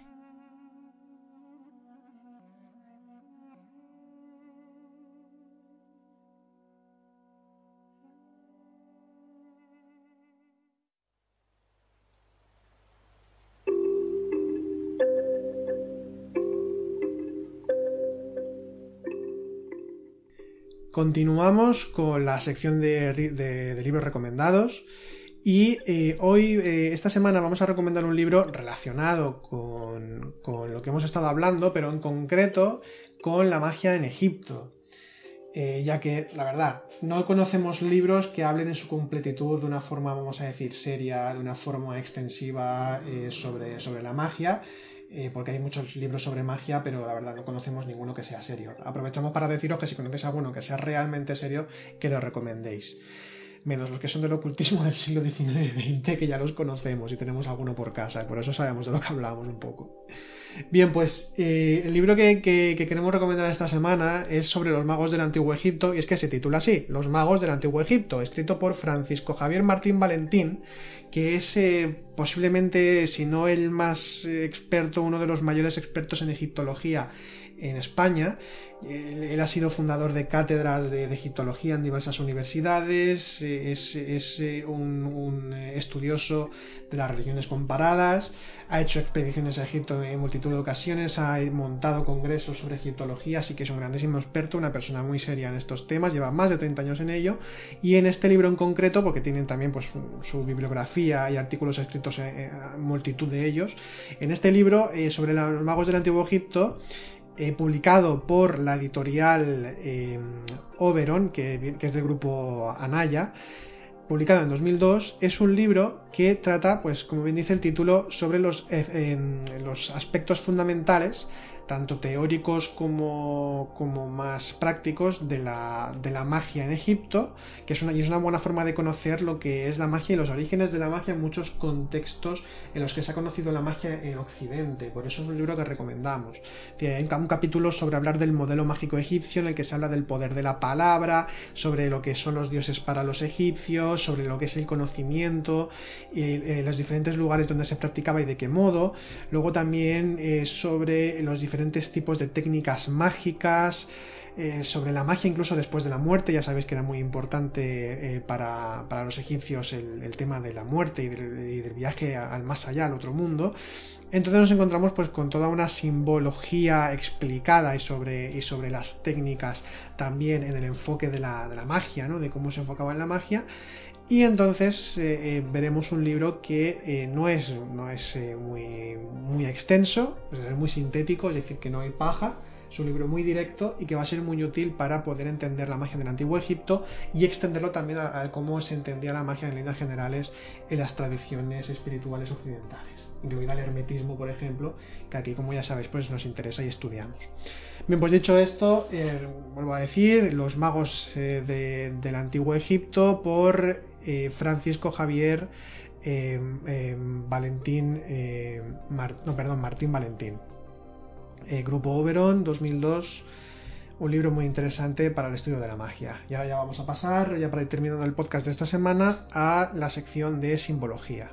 Continuamos con la sección de, libros recomendados. Y eh, hoy, eh, esta semana, vamos a recomendar un libro relacionado con, lo que hemos estado hablando, pero en concreto con la magia en Egipto. Eh, ya que, la verdad, no conocemos libros que hablen en su completitud de una forma, vamos a decir, seria, de una forma extensiva sobre, sobre la magia. Eh, porque hay muchos libros sobre magia, pero la verdad no conocemos ninguno que sea serio. Aprovechamos para deciros que si conocéis alguno que sea realmente serio, que lo recomendéis. Menos los que son del ocultismo del siglo XIX y XX, que ya los conocemos y tenemos alguno por casa, por eso sabemos de lo que hablábamos un poco. Bien, pues eh, el libro que, queremos recomendar esta semana es sobre los magos del Antiguo Egipto y es que se titula así, Los magos del Antiguo Egipto, escrito por Francisco Javier Martín Valentín, que es eh, posiblemente, si no el más experto, uno de los mayores expertos en egiptología en España él ha sido fundador de cátedras de, egiptología en diversas universidades, eh, es, eh, un, eh, estudioso de las religiones comparadas, ha hecho expediciones a Egipto en multitud de ocasiones, ha montado congresos sobre egiptología, así que es un grandísimo experto, una persona muy seria en estos temas, lleva más de 30 años en ello, y en este libro en concreto, porque tienen también pues, su, bibliografía y artículos escritos en, multitud de ellos, en este libro sobre los magos del Antiguo Egipto, eh, publicado por la editorial eh, Oberon, que, es del grupo Anaya, publicado en 2002, es un libro que trata, pues como bien dice el título, sobre los, eh, em, los aspectos fundamentales tanto teóricos como, como más prácticos de la, magia en Egipto, que es una, es una buena forma de conocer lo que es la magia y los orígenes de la magia en muchos contextos en los que se ha conocido la magia en Occidente. Por eso es un libro que recomendamos. Tiene un, capítulo sobre hablar del modelo mágico egipcio en el que se habla del poder de la palabra, sobre lo que son los dioses para los egipcios, sobre lo que es el conocimiento, y eh, los diferentes lugares donde se practicaba y de qué modo. Luego también eh, sobre los diferentes diferentes tipos de técnicas mágicas, eh, sobre la magia incluso después de la muerte, ya sabéis que era muy importante eh, para, los egipcios el, tema de la muerte y del, viaje al más allá, al otro mundo. Entonces nos encontramos pues con toda una simbología explicada y sobre, y sobre las técnicas también en el enfoque de la, de la magia, ¿no? de cómo se enfocaba en la magia. Y entonces eh, eh, veremos un libro que eh, no es, no es muy, muy extenso, es muy sintético, es decir, que no hay paja. Es un libro muy directo y que va a ser muy útil para poder entender la magia del Antiguo Egipto y extenderlo también a, cómo se entendía la magia en líneas generales en las tradiciones espirituales occidentales, incluida el hermetismo, por ejemplo, que aquí, como ya sabéis, pues nos interesa y estudiamos. Bien, pues dicho esto, vuelvo a decir, los magos del Antiguo Egipto por eh, Francisco Javier eh, eh, Valentín, no, perdón, Martín Valentín. Grupo Oberon, 2002, un libro muy interesante para el estudio de la magia. Y ahora ya vamos a pasar, ya para ir terminando el podcast de esta semana, a la sección de simbología.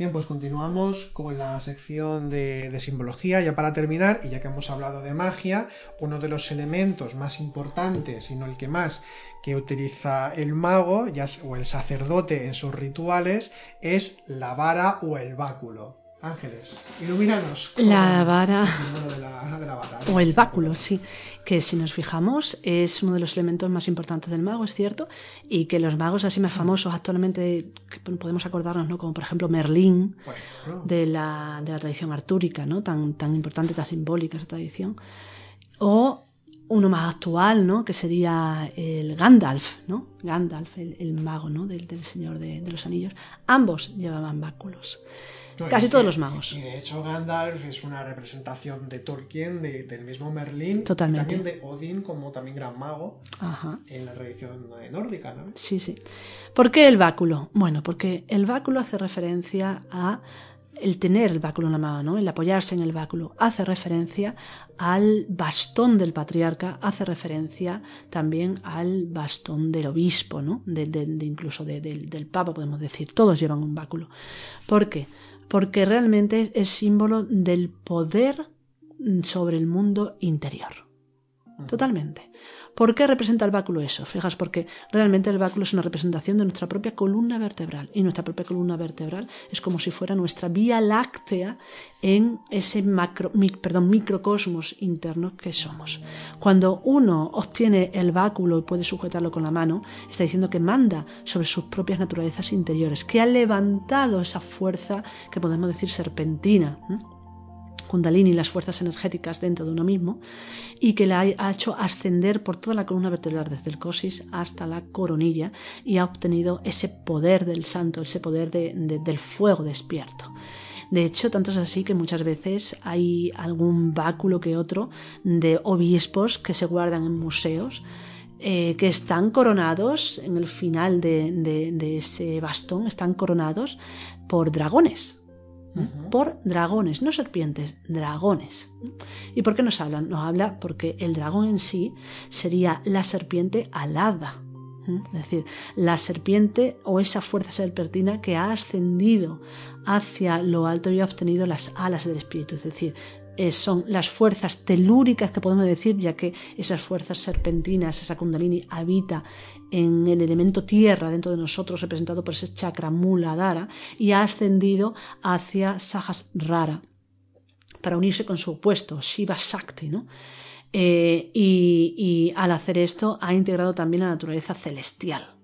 Bien, pues continuamos con la sección de, simbología. Ya para terminar, y ya que hemos hablado de magia, uno de los elementos más importantes, no el que más, que utiliza el mago o el sacerdote en sus rituales es la vara o el báculo. Ángeles, ilumínanos. La vara. O el báculo, sí. Que si nos fijamos, es uno de los elementos más importantes del mago, es cierto. Y que los magos así más famosos actualmente, podemos acordarnos, ¿no? Como por ejemplo Merlín, de, la, tradición artúrica, ¿no? Tan, tan importante, tan simbólica esa tradición. O uno más actual, ¿no? Que sería el Gandalf, ¿no? Gandalf, el, mago, ¿no? Del, Señor de los Anillos. Ambos llevaban báculos. Casi todos los magos. Y de hecho Gandalf es una representación de Tolkien, del mismo Merlín, Totalmente. también de Odín como también gran mago Ajá. en la tradición nórdica. Sí, sí. ¿Por qué el báculo? Bueno, porque el báculo hace referencia a el tener el báculo en la mano, ¿no? el apoyarse en el báculo, hace referencia al bastón del patriarca, hace referencia también al bastón del obispo, ¿no? De, incluso del papa, podemos decir, todos llevan un báculo. ¿Por qué? porque realmente es, símbolo del poder sobre el mundo interior. Totalmente. ¿Por qué representa el báculo eso? Fijas, porque realmente el báculo es una representación de nuestra propia columna vertebral y nuestra propia columna vertebral es como si fuera nuestra vía láctea en ese macro, microcosmos interno que somos. Cuando uno obtiene el báculo y puede sujetarlo con la mano, está diciendo que manda sobre sus propias naturalezas interiores, que ha levantado esa fuerza que podemos decir serpentina kundalini, las fuerzas energéticas dentro de uno mismo, y que la ha hecho ascender por toda la columna vertebral desde el cosis hasta la coronilla y ha obtenido ese poder del santo, ese poder del fuego despierto. De hecho, tanto es así que muchas veces hay algún báculo que otro de obispos que se guardan en museos eh, que están coronados en el final de, ese bastón, están coronados por dragones. ¿eh? por dragones, no serpientes, dragones. ¿Y por qué nos hablan? Nos habla porque el dragón en sí sería la serpiente alada. ¿eh? Es decir, la serpiente o esa fuerza serpentina que ha ascendido hacia lo alto y ha obtenido las alas del espíritu. Es decir, son las fuerzas telúricas que podemos decir, ya que esas fuerzas serpentinas, esa kundalini habita en el elemento tierra dentro de nosotros, representado por ese chakra muladara y ha ascendido hacia Rara para unirse con su opuesto, Shiva Shakti, ¿no? Eh, y, al hacer esto ha integrado también la naturaleza celestial.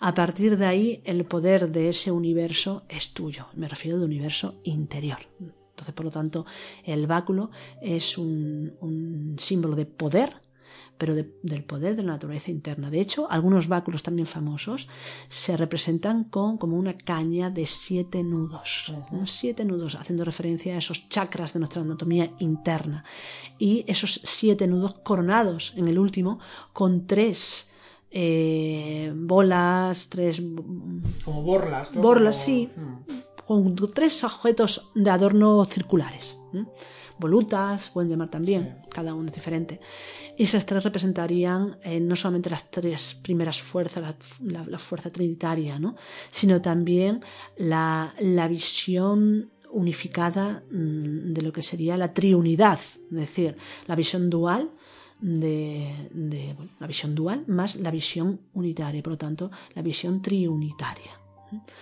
A partir de ahí, el poder de ese universo es tuyo. Me refiero al universo interior. Entonces, por lo tanto, el báculo es un símbolo de poder pero del poder de la naturaleza interna. De hecho, algunos báculos también famosos se representan con como una caña de siete nudos, siete nudos, haciendo referencia a esos chakras de nuestra anatomía interna. Y esos siete nudos coronados en el último con tres eh, bolas, tres... Como borlas. Borlas, sí. Mm. Con tres objetos de adorno circulares volutas, pueden llamar también, cada uno es diferente. Y esas tres representarían eh, no solamente las tres primeras fuerzas, la, fuerza trinitaria, ¿no? sino también la, la visión unificada mm, de lo que sería la triunidad, es decir, la visión dual de, de la visión dual más la visión unitaria, por lo tanto, la visión triunitaria.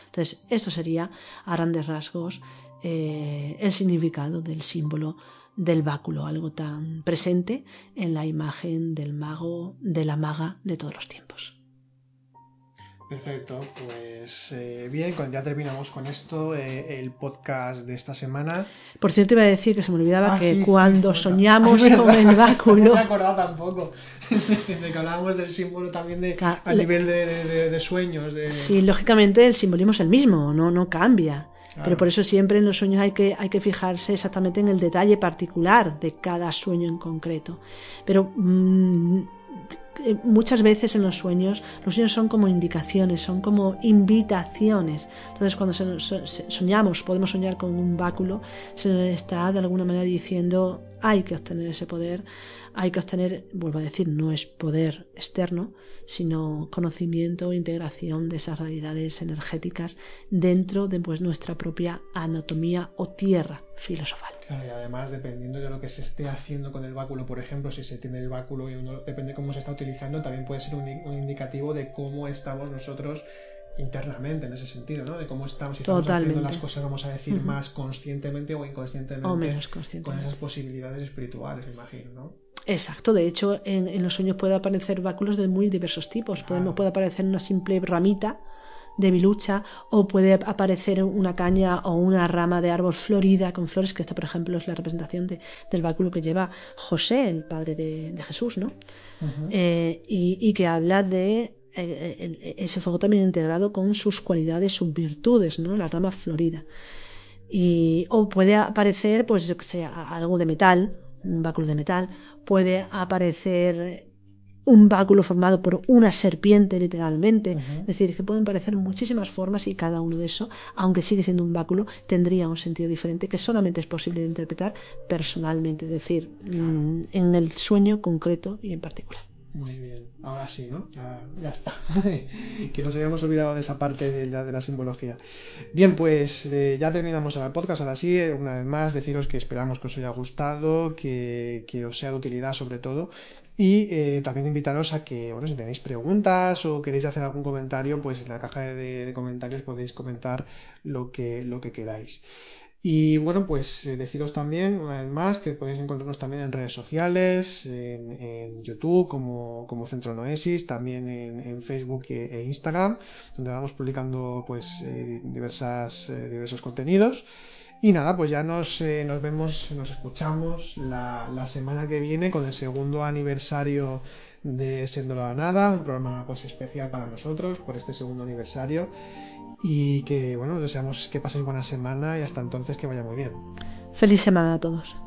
Entonces, esto sería a grandes rasgos eh, el significado del símbolo del báculo, algo tan presente en la imagen del mago, de la maga de todos los tiempos. Perfecto, pues eh, bien, ya terminamos con esto, eh, el podcast de esta semana. Por cierto, iba a decir que se me olvidaba ah, que cuando soñamos con el báculo... No me he acordado tampoco, de que hablábamos del símbolo también de, a nivel de, sueños. Sí, lógicamente el simbolismo es el mismo, no, no cambia. Pero por eso siempre en los sueños hay que, fijarse exactamente en el detalle particular de cada sueño en concreto. Pero mm, eh, muchas veces en los sueños, los sueños son como indicaciones, son como invitaciones. Entonces cuando soñamos, podemos soñar con un báculo, se nos está de alguna manera diciendo hay que obtener ese poder, hay que obtener, vuelvo a decir, no es poder externo, sino conocimiento, integración de esas realidades energéticas dentro de pues, nuestra propia anatomía o tierra filosofal. Claro, y además dependiendo de lo que se esté haciendo con el báculo, por ejemplo, si se tiene el báculo y uno, depende de cómo se está utilizando, también puede ser un indicativo de cómo estamos nosotros internamente en ese sentido, ¿no? De cómo estamos, si estamos haciendo las cosas, vamos a decir, más conscientemente o inconscientemente. Con esas posibilidades espirituales, me imagino, ¿no? Exacto, de hecho, en, los sueños puede aparecer báculos de muy diversos tipos. Puede, aparecer una simple ramita de bilucha o puede aparecer una caña o una rama de árbol florida con flores, que esta, por ejemplo, es la representación del báculo que lleva José, el padre de, Jesús, ¿no? Eh, y que habla de eh, eh, eh, ese fuego también integrado con sus cualidades, sus virtudes, ¿no? La rama florida. Y, o puede aparecer, pues yo que algo de metal, un báculo de metal, puede aparecer un báculo formado por una serpiente literalmente, es decir, que pueden aparecer muchísimas formas y cada uno de eso, aunque sigue siendo un báculo, tendría un sentido diferente que solamente es posible de interpretar personalmente, es decir, mm, en el sueño concreto y en particular. Muy bien, ahora sí, ¿no? Ya, está. que nos hayamos olvidado de esa parte de, la simbología. Bien, pues eh, ya terminamos el podcast. Ahora sí, eh, una vez más, deciros que esperamos que os haya gustado, que, os sea de utilidad sobre todo. Y eh, también invitaros a que, bueno, si tenéis preguntas o queréis hacer algún comentario, pues en la caja de, de comentarios podéis comentar lo que, lo que queráis. Y bueno, pues eh, deciros también, una vez más, que podéis encontrarnos también en redes sociales, en, YouTube como, Centro Noesis, también en, Facebook e, e, Instagram, donde vamos publicando pues eh, diversas, eh, diversos contenidos. Y nada, pues ya nos, nos vemos, nos escuchamos la, la, semana que viene con el segundo aniversario de Siendo la Nada, un programa pues especial para nosotros por este segundo aniversario y que, bueno, deseamos que paséis buena semana y hasta entonces que vaya muy bien. Feliz semana a todos.